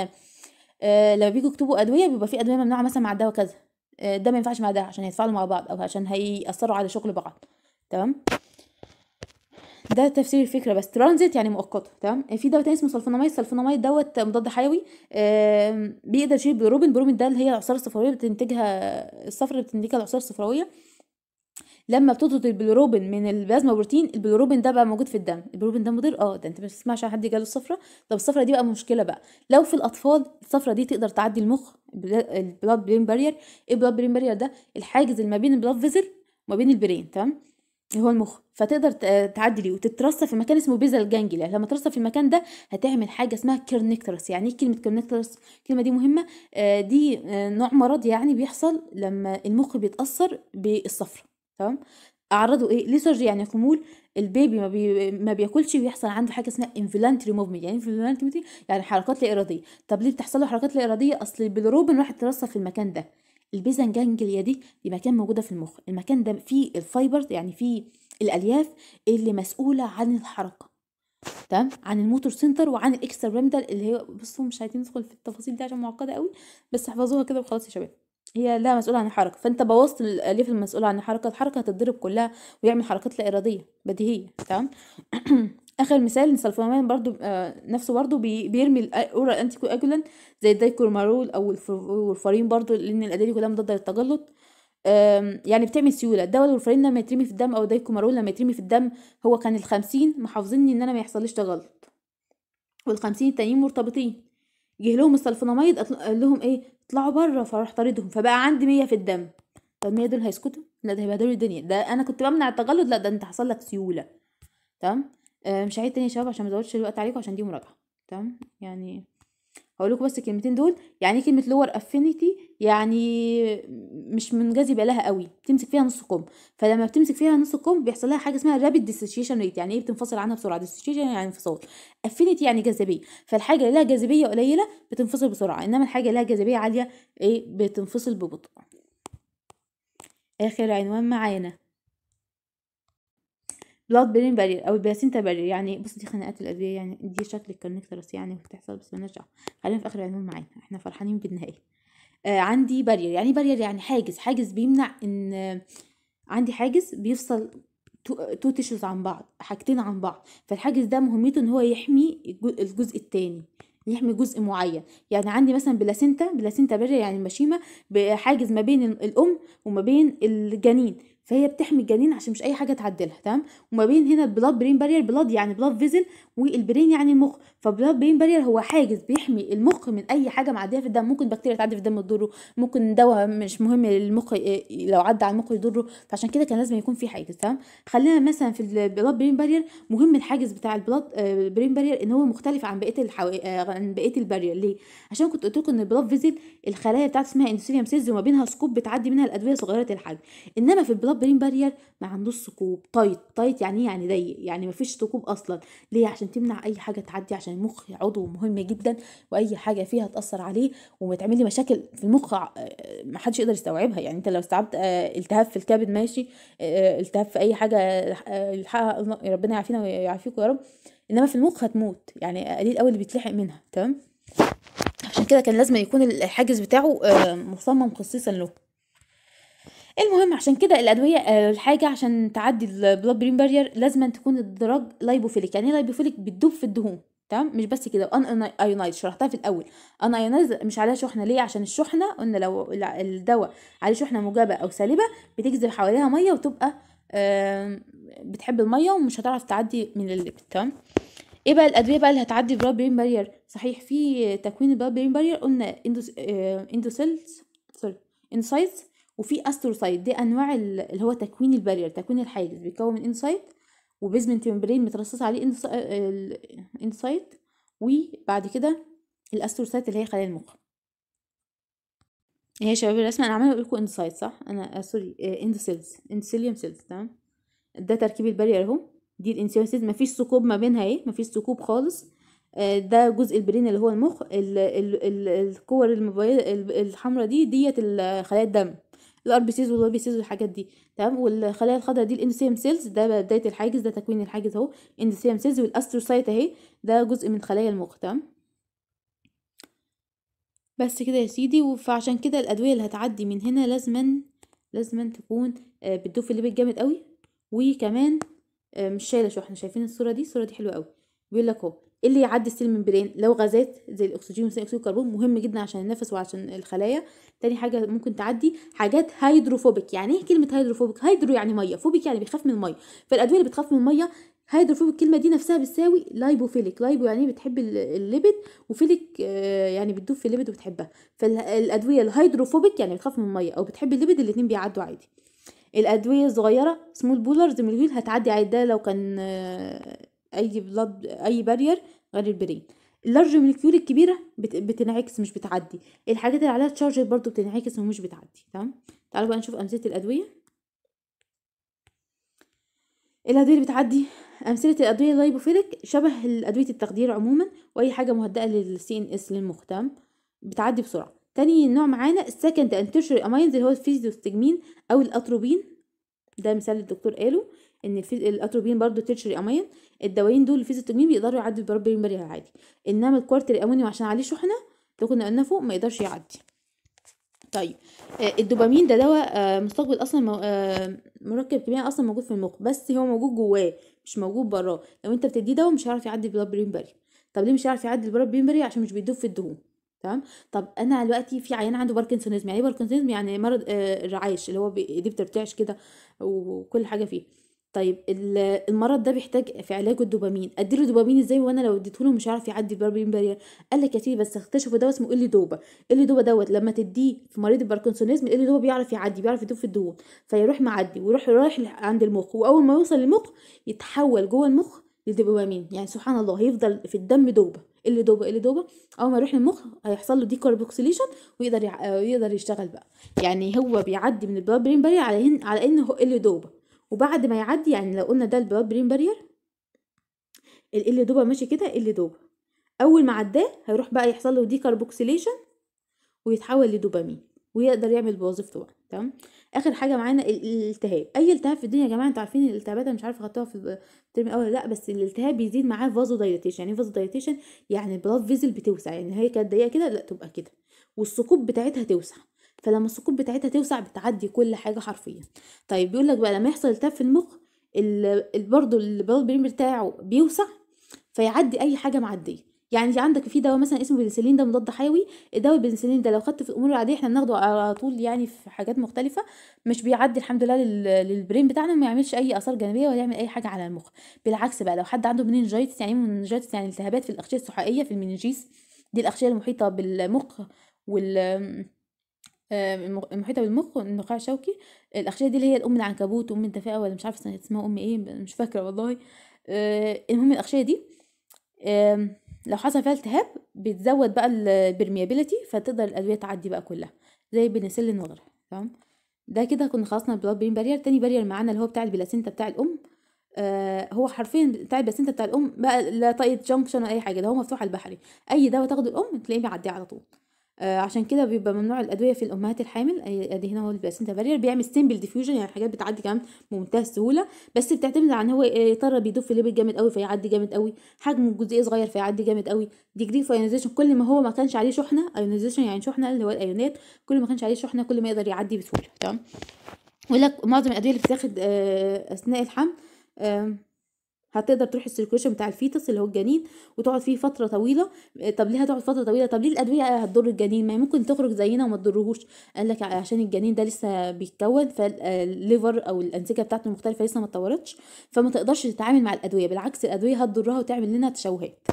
آه لما بيجوا يكتبوا ادويه بيبقى في ادويه ممنوعه مثلا مع ده وكذا آه ده ما ينفعش مع ده عشان هيتفاعلوا مع بعض او عشان هيأثروا على شغل بعض تمام ده تفسير الفكره بس ترانزيت يعني مؤقته تمام آه، في دواء تاني اسمه سلفونامايد سلفونامايد دوت مضاد حيوي بيقدر يشيل بروبين بروبين ده اللي هي العصاره الصفراويه بتنتجها الصفر اللي بتنتجها العصاره الصفراويه لما بتضغط البلوروبين من البلازما بروتين البلوروبين ده بقى موجود في الدم البلوروبين ده مضر اه ده انت ما بتسمعش حد جاله الصفرة طب الصفرة دي بقى مشكله بقى لو في الاطفال الصفرة دي تقدر تعدي المخ البلاد برين بارير ايه البلاد برين بارير ده الحاجز اللي ما بين البلاد فيزل وما بين البرين تمام هو المخ فتقدر تعدلي وتترصف في مكان اسمه بيزل جانجليا لما ترصى في المكان ده هتعمل حاجه اسمها كيرنيكترس يعني ايه كلمه كيرنيكترس الكلمه دي مهمه آه، دي آه، نوع مرض يعني بيحصل لما المخ بيتاثر بالصفر تمام اعرضه ايه ليسرجي يعني خمول البيبي ما, بي... ما بياكلش بيحصل عنده حاجه اسمها انفلانتري موفمنت يعني انفلانتري يعني حركات لا اراديه طب ليه بتحصل له حركات لا اراديه اصل البيلروبين راح اترصف في المكان ده البيزنجانجليا دي دي مكان موجوده في المخ المكان ده فيه الفايبرز يعني فيه الالياف اللي مسؤوله عن الحركه تمام عن الموتور سنتر وعن الاكسترا بيرميدال اللي هي بصوا مش عايزين ندخل في التفاصيل دي عشان معقده قوي بس احفظوها كده وخلاص يا شباب هي لا مسؤوله عن الحركه فانت بوظت الالياف المسؤوله عن الحركه الحركه هتتضرب كلها ويعمل حركات لا اراديه بديهيه تمام [CLEARS THROAT] اخر مثال ان برضو آه نفسه برضو بي بيرمي الاورال انتي كواجولان زي الدايكورمارول او الورفارين برضو لان الاداه دي كلها مضاده للتجلط يعني بتعمل سيوله الدواء الورفارين لما يترمي في الدم او الدايكورمارول لما يترمي في الدم هو كان الخمسين محافظيني ان انا ما يحصلش تجلط والخمسين التانيين مرتبطين جه لهم السلفوناميد قال لهم ايه اطلعوا بره فراح طاردهم فبقى عندي مية في الدم طب 100 دول هيسكتوا لا ده هيبهدلوا الدنيا ده انا كنت بمنع التجلط لا ده انت حصل لك سيوله تمام آه، مش هعيد تاني يا شباب عشان ما ازودش الوقت عليكم عشان دي مراجعه تمام يعني هقول لكم بس الكلمتين دول يعني ايه كلمه لور افينيتي يعني مش منجذبه لها قوي بتمسك فيها نص كم فلما بتمسك فيها نص كم بيحصل لها حاجه اسمها رابيد ديسوشيشن ريت يعني ايه بتنفصل عنها بسرعه ديسوشيشن يعني انفصال افينيتي يعني جاذبيه فالحاجه اللي لها جاذبيه قليله بتنفصل بسرعه انما الحاجه اللي لها جاذبيه عاليه ايه بتنفصل ببطء اخر عنوان معانا بلاد برين بارير او البلاسينتا بارير يعني بص دي خناقات الادويه يعني دي شكل الكونكترس يعني بتحصل بس مالناش خلينا في اخر العنوان معانا احنا فرحانين بالنهايه آه عندي بارير يعني بارير يعني حاجز حاجز بيمنع ان آه عندي حاجز بيفصل تو تيشوز عن بعض حاجتين عن بعض فالحاجز ده مهمته ان هو يحمي الجزء التاني يحمي جزء معين يعني عندي مثلا بلاسينتا بلاسينتا بارير يعني المشيمه بحاجز ما بين الام وما بين الجنين فهي بتحمي الجنين عشان مش اي حاجه تعدلها تمام وما بين هنا البلاد برين بارير بلاد يعني بلاد فيزل والبرين يعني المخ فبلاد برين بارير هو حاجز بيحمي المخ من اي حاجه معديه في الدم ممكن بكتيريا تعدي في الدم تضره ممكن دواء مش مهم للمخ لو عدى على المخ يضره فعشان كده كان لازم يكون في حاجز تمام خلينا مثلا في البلاد برين بارير مهم الحاجز بتاع البلاد برين بارير ان هو مختلف عن بقيه الحو... آه، عن بقيه البارير ليه عشان كنت قلت لكم ان البلاد فيزل الخلايا بتاعته اسمها اندوثيليوم سيلز وما بينها سكوب بتعدي منها الادويه صغيره الحجم انما في البلاد البلاط برين بارير ما عندوش ثقوب تايت تايت يعني ايه يعني ضيق يعني مفيش ثقوب اصلا ليه عشان تمنع اي حاجه تعدي عشان المخ عضو مهم جدا واي حاجه فيها تاثر عليه وبتعمل لي مشاكل في المخ آه، ما حدش يقدر يستوعبها يعني انت لو استوعبت آه، التهاب في الكبد ماشي آه، التهاب في اي حاجه ربنا يعافينا ويعافيكم يا رب انما في المخ هتموت يعني قليل قوي اللي بيتلحق منها تمام عشان كده كان لازم يكون الحاجز بتاعه مصمم خصيصا له المهم عشان كده الادويه آه، الحاجه عشان تعدي البلاد برين بارير لازم تكون الدراج لايبوفيليك يعني ايه لايبوفيليك بتدوب في الدهون تمام مش بس كده ان ايونايز شرحتها في الاول ان ايونايز مش عليها شحنه ليه عشان الشحنه قلنا لو الدواء عليه شحنه موجبه او سالبه بتجذب حواليها ميه وتبقى بتحب الميه ومش هتعرف تعدي من الليبت تمام ايه بقى الادويه بقى اللي هتعدي البلاد برين بارير صحيح في تكوين البلاد برين بارير قلنا اندوسيلز سوري انسايتس وفي استروسايت دي انواع اللي هو تكوين البارير تكوين الحاجز بيتكون من انسايت وبيزمنت ممبرين مترصص عليه الانسايت وبعد كده الاستروسايت اللي هي خلايا المخ هي إيه شباب الرسمه انا عماله اقول لكم انسايت صح انا سوري اند سيلز اندسيليوم سيلز تمام ده تركيب البارير اهو دي الانسيليوم سيلز مفيش ثقوب ما بينها ايه مفيش ثقوب خالص آه، ده جزء البرين اللي هو المخ الكور الحمراء دي ديت خلايا الدم الار بي سيز والواي بي سيز والحاجات دي تمام والخلايا الخضراء دي الاندوثيوم سيلز ده بدايه الحاجز ده تكوين الحاجز اهو اندوثيوم سيلز والاستروسايت اهي ده جزء من خلايا المخ تمام بس كده يا سيدي فعشان كده الادويه اللي هتعدي من هنا لازما لازما تكون آه، بتدوب في الليبيد جامد قوي وكمان آه، مش شايله شو احنا شايفين الصوره دي الصوره دي حلوه قوي بيقول لك اهو اللي يعدي السيل ممبرين لو غازات زي الاكسجين وثاني اكسيد الكربون مهم جدا عشان النفس وعشان الخلايا تاني حاجه ممكن تعدي حاجات هيدروفوبيك يعني ايه كلمه هيدروفوبيك هيدرو يعني ميه فوبيك يعني بيخاف من الميه فالادويه اللي بتخاف من الميه هيدروفوبيك الكلمه دي نفسها بتساوي لايبوفيليك لايبو يعني بتحب الليبيد وفيليك آه، يعني بتدوب في الليبيد وبتحبها فالادويه الهيدروفوبيك يعني بتخاف من الميه او بتحب الليبيد الاثنين بيعدوا عادي الادويه الصغيره سمول بولرز مليون هتعدي عادي ده لو كان آه، اي بلاد اي بارير غير البرين اللارج مولكيول الكبيره بت... بتنعكس مش بتعدي الحاجات اللي عليها تشارج برضو بتنعكس ومش بتعدي تمام تعالوا بقى نشوف امثله الادويه الادويه اللي بتعدي امثله الادويه اللايبوفيلك شبه ادويه التخدير عموما واي حاجه مهدئه للسي ان اس للمخ تمام بتعدي بسرعه تاني نوع معانا السكند انتشري اماينز اللي هو الفيزيوستجمين او الاتروبين ده مثال الدكتور قاله ان الاتروبين برضو تيرشري امين الدوايين دول الفيزيوتوجين بيقدروا يعدوا بالبريمري عادي انما الكوارتر امونيوم عشان عليه شحنه لو كنا قلنا فوق ما يقدرش يعدي طيب آه، الدوبامين ده دواء آه، مستقبل اصلا آه، مركب كيميائي اصلا موجود في المخ بس هو موجود جواه مش موجود براه لو انت بتديه دواء مش هيعرف يعدي البلاد برين بارير طب ليه مش هيعرف يعدي البلاد برين بارير عشان مش بيدوب في الدهون تمام طب انا دلوقتي في عيان عنده باركنسونيزم يعني ايه باركنسونيزم يعني مرض الرعاش اللي هو ايديه بترتعش كده وكل حاجه فيه طيب المرض ده بيحتاج في علاجه الدوبامين اديله دوبامين ازاي وانا لو اديته له مش عارف يعدي الدوبامين بارير قال لك يا سيدي بس اكتشفوا دواء اسمه اللي دوبا اللي دوبا دوت لما تديه في مريض الباركنسونيزم اللي دوبا بيعرف يعدي بيعرف يدوب في الدهون فيروح معدي ويروح رايح عند المخ واول ما يوصل للمخ يتحول جوه المخ للدوبامين يعني سبحان الله هيفضل في الدم دوبه اللي دوبه اللي دوبه اول ما يروح للمخ هيحصل له ديكاربوكسيليشن ويقدر آه، يقدر يشتغل بقى يعني هو بيعدي من البلاد بارير على على انه اللي دوبه وبعد ما يعدي يعني لو قلنا ده البلاد برين بارير ال دوبا ماشي كده ال دوبا اول ما عداه هيروح بقى يحصل له ديكربوكسيليشن ويتحول لدوبامين ويقدر يعمل بوظيفته بقى تمام اخر حاجه معانا الالتهاب اي التهاب في الدنيا يا جماعه انتوا عارفين الالتهابات انا مش عارفه خدتوها في الترم الاول لا بس الالتهاب بيزيد معاه فازو دايليتيشن يعني فازو دايليتيشن يعني البلاد فيزل بتوسع يعني هي كانت ضيقه كده لا تبقى كده والثقوب بتاعتها توسع فلما الثقوب بتاعتها توسع بتعدي كل حاجه حرفيا طيب بيقول لك بقى لما يحصل التهاب في المخ برضه البلوت برين بتاعه بيوسع فيعدي اي حاجه معديه يعني عندك في دواء مثلا اسمه بنسلين ده مضاد حيوي الدواء البنسلين ده لو خدته في الامور العاديه احنا بناخده على طول يعني في حاجات مختلفه مش بيعدي الحمد لله للبرين بتاعنا ما يعملش اي اثار جانبيه ولا يعمل اي حاجه على المخ بالعكس بقى لو حد عنده مننجيتس يعني مننجيتس إيه يعني التهابات في الاغشيه السحائيه في المننجيس دي الاغشيه المحيطه بالمخ وال المحيطه بالمخ والنخاع الشوكي الاغشيه دي اللي هي الام العنكبوت وام الدفاءه ولا مش عارفه اسمها ام ايه مش فاكره والله آه، المهم الاغشيه دي لو حصل فيها التهاب بتزود بقى البرميابيلتي فتقدر الادويه تعدي بقى كلها زي البنسلين وغيرها تمام ده كده كنا خلصنا البلاد برين بارير تاني بارير معانا اللي هو بتاع البلاسينتا بتاع الام آه هو حرفيا بتاع البلاسينتا بتاع الام بقى لا طاقه جنكشن ولا اي حاجه ده هو مفتوح على البحري اي دواء تاخده الام تلاقيه بيعدي على طول آه، عشان كده بيبقى ممنوع الادويه في الامهات الحامل ادي هنا هو البلاسينتا بارير بيعمل ستيمبل ديفيوجن يعني حاجات بتعدي كمان بمنتهى السهوله بس بتعتمد على ان هو آه، يضطر بيدوب في ليبيد جامد قوي فيعدي جامد قوي حجم الجزئيه صغير فيعدي جامد قوي ديجري فايونيزيشن كل ما هو ما كانش عليه شحنه ايونيزيشن يعني شحنه اللي هو الايونات كل ما كانش عليه شحنه كل ما يقدر يعدي بسهوله تمام يقول لك معظم الادويه اللي بتاخد آه، اثناء الحمل هتقدر تروح السيركوليشن بتاع الفيتس اللي هو الجنين وتقعد فيه فتره طويله آه، طب ليه هتقعد فتره طويله طب ليه الادويه هتضر الجنين ما ممكن تخرج زينا وما تضرهوش قال لك عشان الجنين ده لسه بيتكون فالليفر آه، او الانسجه بتاعته المختلفه لسه ما اتطورتش فما تقدرش تتعامل مع الادويه بالعكس الادويه هتضرها وتعمل لنا تشوهات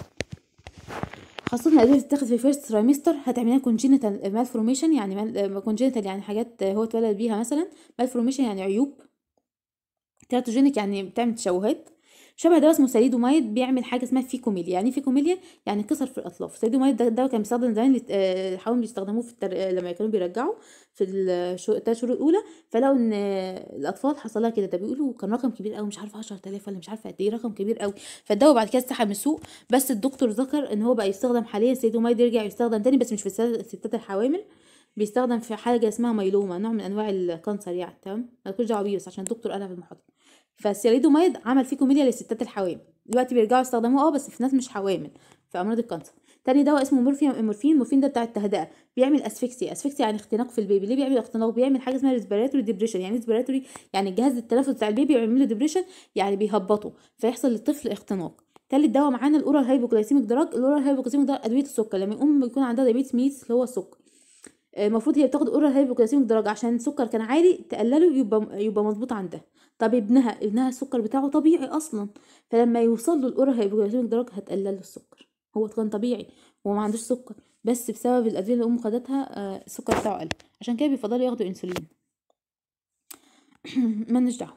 خاصة الأدوية اللي بتتاخد في فيرست ترايمستر هتعملها كونجينيتال فورميشن يعني كونجينيتال آه، يعني حاجات هو اتولد بيها مثلا فورميشن يعني عيوب تيراتوجينيك يعني بتعمل تشوهات شبه دواء اسمه ساليدومايد بيعمل حاجه اسمها فيكوميليا يعني فيكوميليا يعني كسر في الاطلاف ساليدومايد ده دواء كان بيستخدم زمان آه، حاولوا يستخدموه في التر... آه، لما كانوا بيرجعوا في الثلاث شهور الاولى فلقوا ان الاطفال حصلها كده ده بيقولوا كان رقم كبير قوي مش عارفه 10000 ولا مش عارفه قد ايه رقم كبير قوي فالدواء بعد كده اتسحب من السوق بس الدكتور ذكر ان هو بقى يستخدم حاليا ساليدومايد يرجع يستخدم تاني بس مش في الستات الحوامل بيستخدم في حاجه اسمها ميلوما نوع من انواع الكانسر يعني تمام تكونش دعوه بيه بس عشان الدكتور قالها في المحاضره فالسياليدومايد عمل فيه كوميديا للستات الحوامل دلوقتي بيرجعوا يستخدموه اه بس في ناس مش حوامل في امراض الكانسر تاني دواء اسمه مورفين المورفين المورفين ده بتاع التهدئه بيعمل اسفيكسي اسفيكسي يعني اختناق في البيبي ليه بيعمل اختناق بيعمل حاجه اسمها ريسبيراتوري ديبريشن يعني ريسبيراتوري يعني الجهاز التنفس بتاع البيبي بيعمل له ديبريشن يعني بيهبطه فيحصل للطفل اختناق تالت دواء معانا الاورال هايبوكلايسيميك دراج الاورال هايبوكلايسيميك ده ادويه السكر لما الام بيكون عندها دايبيتس ميتس اللي هو السكر المفروض هي بتاخد اورال هايبوكالسيميك درجه عشان السكر كان عالي تقلله يبقى يبقى مظبوط عندها طب ابنها ابنها السكر بتاعه طبيعي اصلا فلما يوصل له الاورال هايبوكالسيميك درجه هتقلل له السكر هو كان طبيعي هو ما عندوش سكر بس بسبب الادويه اللي امه خدتها آه، السكر بتاعه قل عشان كده بيفضلوا ياخدوا انسولين [CLEARS THROAT] مالناش دعوه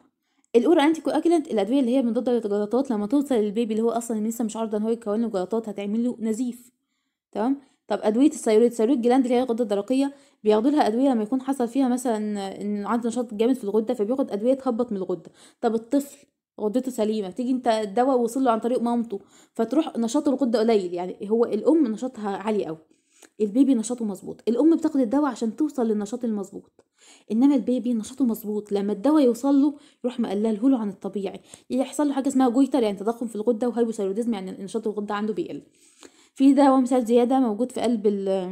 الاورا انتي كواجلانت الادويه اللي هي مضاده للجلطات لما توصل للبيبي اللي هو اصلا لسه مش عارضه ان هو يتكون له جلطات هتعمل له نزيف تمام طب ادويه الثيرويد ثيرويد جلاند اللي هي الغده الدرقيه بياخدوا لها ادويه لما يكون حصل فيها مثلا ان عنده نشاط جامد في الغده فبياخد ادويه تهبط من الغده طب الطفل غدته سليمه تيجي انت الدواء وصل له عن طريق مامته فتروح نشاط الغده قليل يعني هو الام نشاطها عالي قوي البيبي نشاطه مظبوط الام بتاخد الدواء عشان توصل للنشاط المظبوط انما البيبي نشاطه مظبوط لما الدواء يوصل له يروح مقلله له عن الطبيعي يحصل له حاجه اسمها جويتر يعني تضخم في الغده وهايبوثايروديزم يعني نشاط الغده عنده بيقل في هو مثال زيادة موجود في قلب ال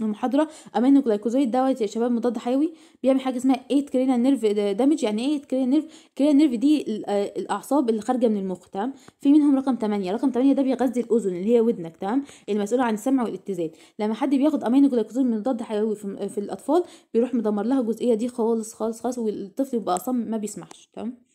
المحاضرة أمينو جلايكوزيد دوت يا شباب مضاد حيوي بيعمل حاجة اسمها ايت كرينا نيرف دامج يعني ايه كرينا نيرف كرينا نيرف دي آه، الأعصاب اللي خارجة من المخ تمام في منهم رقم 8 رقم 8 ده بيغذي الأذن اللي هي ودنك تمام المسؤولة عن السمع والاتزان لما حد بياخد أمينو جلايكوزيد من مضاد حيوي في, في الأطفال بيروح مدمر لها الجزئية دي خالص خالص خالص والطفل بيبقى أصم ما بيسمعش تمام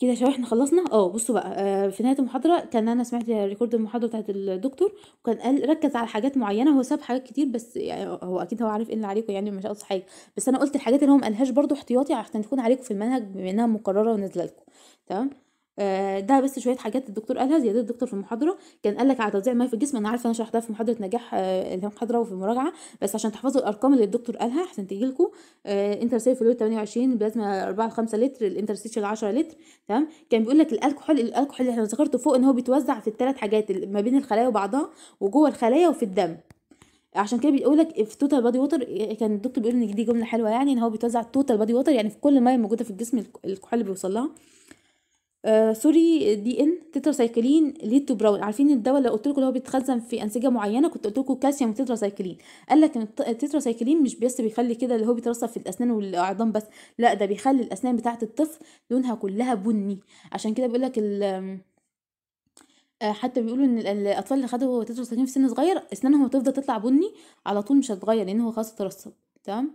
كده يا شباب احنا خلصنا اه بصوا بقى آه، في نهايه المحاضره كان انا سمعت ريكورد المحاضره بتاعت الدكتور وكان قال ركز على حاجات معينه هو ساب حاجات كتير بس يعني هو اكيد هو عارف ايه اللي عليكم يعني مش قصدي حاجه بس انا قلت الحاجات اللي هو ما قالهاش برده احتياطي عشان تكون عليكم في المنهج بما انها مكرره ونازله لكم تمام آه، ده بس شويه حاجات الدكتور قالها زياده الدكتور في المحاضره كان قال لك على توزيع الميه في الجسم انا عارفه انا شرحتها في محاضره نجاح آه، المحاضره وفي المراجعه بس عشان تحفظوا الارقام اللي الدكتور قالها احسن تيجي لكم آه، انترسيل فلويد 28 البلازما 4 5 لتر الانترسيل 10 لتر تمام كان بيقول لك الالكحول الالكحول اللي احنا ذكرته فوق ان هو بيتوزع في الثلاث حاجات ما بين الخلايا وبعضها وجوه الخلايا وفي الدم عشان كده بيقول لك في توتال بادي ووتر كان الدكتور بيقول ان دي جمله حلوه يعني ان هو بيتوزع توتال بادي ووتر يعني في كل الميه الموجوده في الجسم الكحول اللي بيوصل لها آه، سوري دي ان تتراسايكلين براون عارفين الدواء اللي قلت لكم اللي هو بيتخزن في انسجه معينه كنت قلت لكم كالسيوم تتراسايكلين قال لك ان التتراسايكلين مش بس بيخلي كده اللي هو بيترسب في الاسنان والاعضام بس لا ده بيخلي الاسنان بتاعه الطفل لونها كلها بني عشان كده بيقول لك آه، حتى بيقولوا ان الاطفال اللي خدوا تتراسايكلين في سن صغير اسنانهم هتفضل تطلع بني على طول مش هتتغير لان هو خلاص اترسب تمام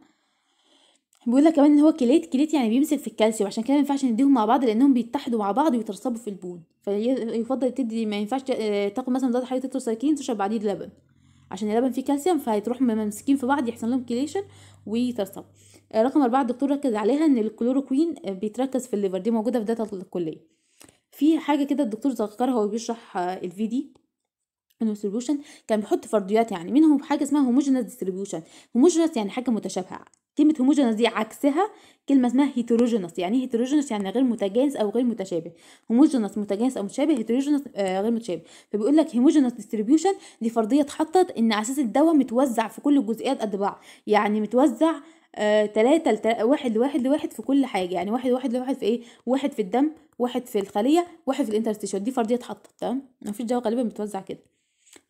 بيقول لك كمان ان هو كليت كليت يعني بيمسك في الكالسيوم عشان كده ما ينفعش نديهم مع بعض لانهم بيتحدوا مع بعض ويترسبوا في البول فيفضل تدي ما ينفعش آه، تاخد مثلا مضاد حيوي تتروسايكلين تشرب بعديه لبن عشان اللبن فيه كالسيوم فهيتروح ممسكين في بعض يحصل لهم كليشن ويترسبوا آه، رقم أربعة الدكتور ركز عليها ان الكلوروكوين آه، بيتركز في الليفر دي موجوده في داتا الكليه في حاجه كده الدكتور ذكرها وهو بيشرح الفيدي ديستريبيوشن كان بيحط فرديات يعني منهم حاجه اسمها هوموجينس ديستريبيوشن هوموجينس يعني حاجه متشابهه كلمة هوموجينس دي عكسها كلمة اسمها هيتروجينس يعني ايه هيتروجينس يعني غير متجانس او غير متشابه هوموجينس متجانس او متشابه هيتروجينس آه غير متشابه فبيقول لك هيموجينس ديستريبيوشن دي فرضية اتحطت ان على اساس الدواء متوزع في كل الجزئيات قد بعض يعني متوزع آه تلاتة لتلاتة واحد لواحد لواحد في كل حاجة يعني واحد لواحد لواحد في ايه واحد في الدم واحد في الخلية واحد في الانترستيشن دي فرضية اتحطت تمام مفيش دواء غالبا متوزع كده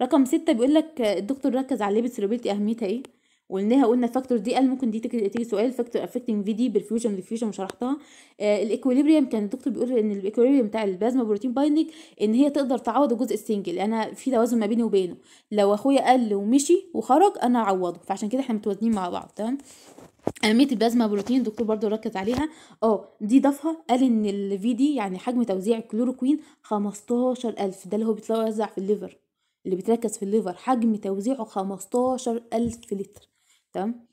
رقم ستة بيقول لك الدكتور ركز على الليبيد اهميتها ايه قلناها قلنا الفاكتور دي قال ممكن دي تيجي سؤال فاكتور افكتنج في دي بالفيوجن ريفيوجن وشرحتها آه الاكوليبريم كان الدكتور بيقول ان الاكوليبريم بتاع البلازما بروتين بايندنج ان هي تقدر تعوض الجزء السنجل يعني انا في توازن ما بيني وبينه لو اخويا قل ومشي وخرج انا اعوضه فعشان كده احنا متوازنين مع بعض تمام اهميه البلازما بروتين الدكتور برضو ركز عليها اه دي ضافها قال ان الفي دي يعني حجم توزيع الكلوروكوين 15000 ده اللي هو بيتوزع في الليفر اللي بيتركز في الليفر حجم توزيعه 15000 لتر تمام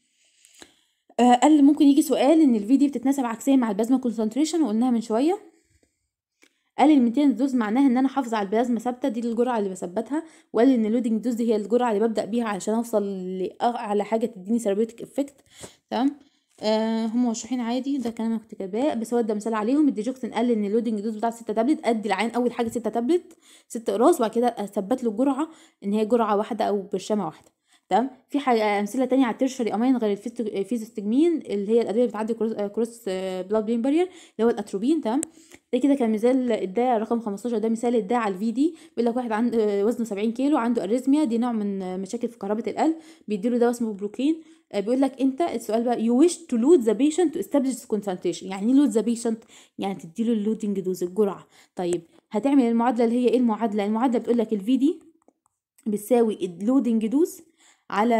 آه قال ممكن يجي سؤال ان الفي دي بتتناسب عكسيا مع البلازما كونسنتريشن وقلناها من شويه قال ال 200 دوز معناها ان انا حافظ على البلازما ثابته دي الجرعه اللي بثبتها وقال ان اللودنج دوز دي هي الجرعه اللي ببدا بيها علشان اوصل لاعلى حاجه تديني ثيرابيوتيك افكت تمام آه هم مرشحين عادي ده كلام كنت بس هو ده مثال عليهم الديجوكسن قال ان اللودنج دوز بتاع 6 تابلت ادي العين اول حاجه 6 تابلت 6 اقراص وبعد كده اثبت له الجرعه ان هي جرعه واحده او برشامه واحده تمام في حاجه امثله تانية على التيرشري امين غير الفيزوستجمين اللي هي الادويه اللي بتعدي كروس بلاد بين بارير اللي هو الاتروبين تمام ده كده كان مثال ادعى رقم 15 ده مثال ادعى على الفي دي بيقول لك واحد عنده آه، وزنه 70 كيلو عنده اريزميا دي نوع من مشاكل في كهربه القلب بيديله دواء اسمه بروكين آه، بيقول لك انت السؤال بقى يو ويش تو لود ذا بيشنت تو استابليش كونسنتريشن يعني ايه لود ذا بيشنت يعني تديله اللودنج دوز الجرعه طيب هتعمل المعادله اللي هي ايه المعادله المعادله بتقول لك الفي دي بتساوي اللودنج دوز على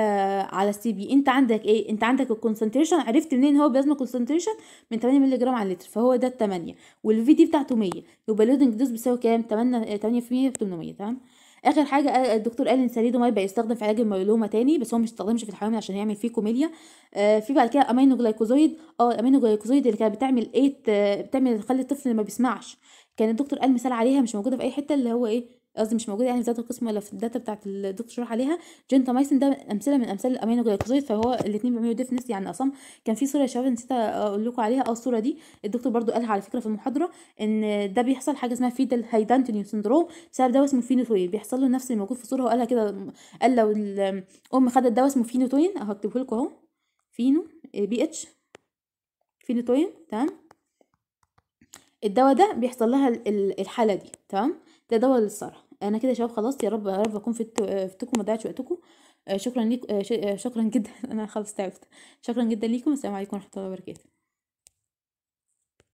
على السي بي انت عندك ايه انت عندك الكونسنتريشن عرفت منين هو بلازما كونسنتريشن من 8 مللي جرام على لتر فهو ده ال 8 والفي دي بتاعته 100 يبقى اللودنج دوز بيساوي كام 8 8% في 800 تمام اخر حاجه آه، الدكتور قال ان ساليدومايد بقى يستخدم في علاج الميلوما تاني بس هو مش استخدمش في الحيوان عشان يعمل فيه كوميليا آه في بعد كده امينو جلايكوزويد اه الامينو جلايكوزويد اللي كانت بتعمل ايه بتعمل تخلي الطفل ما بيسمعش كان الدكتور قال مثال عليها مش موجوده في اي حته اللي هو ايه قصدي مش موجوده يعني في ذات القسم ولا في الداتا بتاعه الدكتور شرح عليها جنتامايسين ده امثله من امثال الامينو جلايكوزيد فهو الاثنين بيعملوا ديفنس يعني اصلا كان في صوره يا شباب نسيت اقول لكم عليها اه الصوره دي الدكتور برضو قالها على فكره في المحاضره ان ده بيحصل حاجه اسمها فيدل هايدانتونيو سندروم بسبب دواء اسمه فينوتوين بيحصل له نفس اللي موجود في الصوره هو قالها كده قال لو الام خدت دواء اسمه فينوتوين هكتبه لكم اهو فينو إيه، بي اتش فينوتوين تمام الدواء ده بيحصل لها الحاله دي تمام ده تداول للصرع انا كده يا شباب خلاص يا رب يا رب اكون فدتكم وضيعت وقتكم آه، شكرا ليكم آه، آه، شكرا جدا [LAUGHS] انا خلاص تعبت شكرا جدا ليكم والسلام عليكم ورحمه الله وبركاته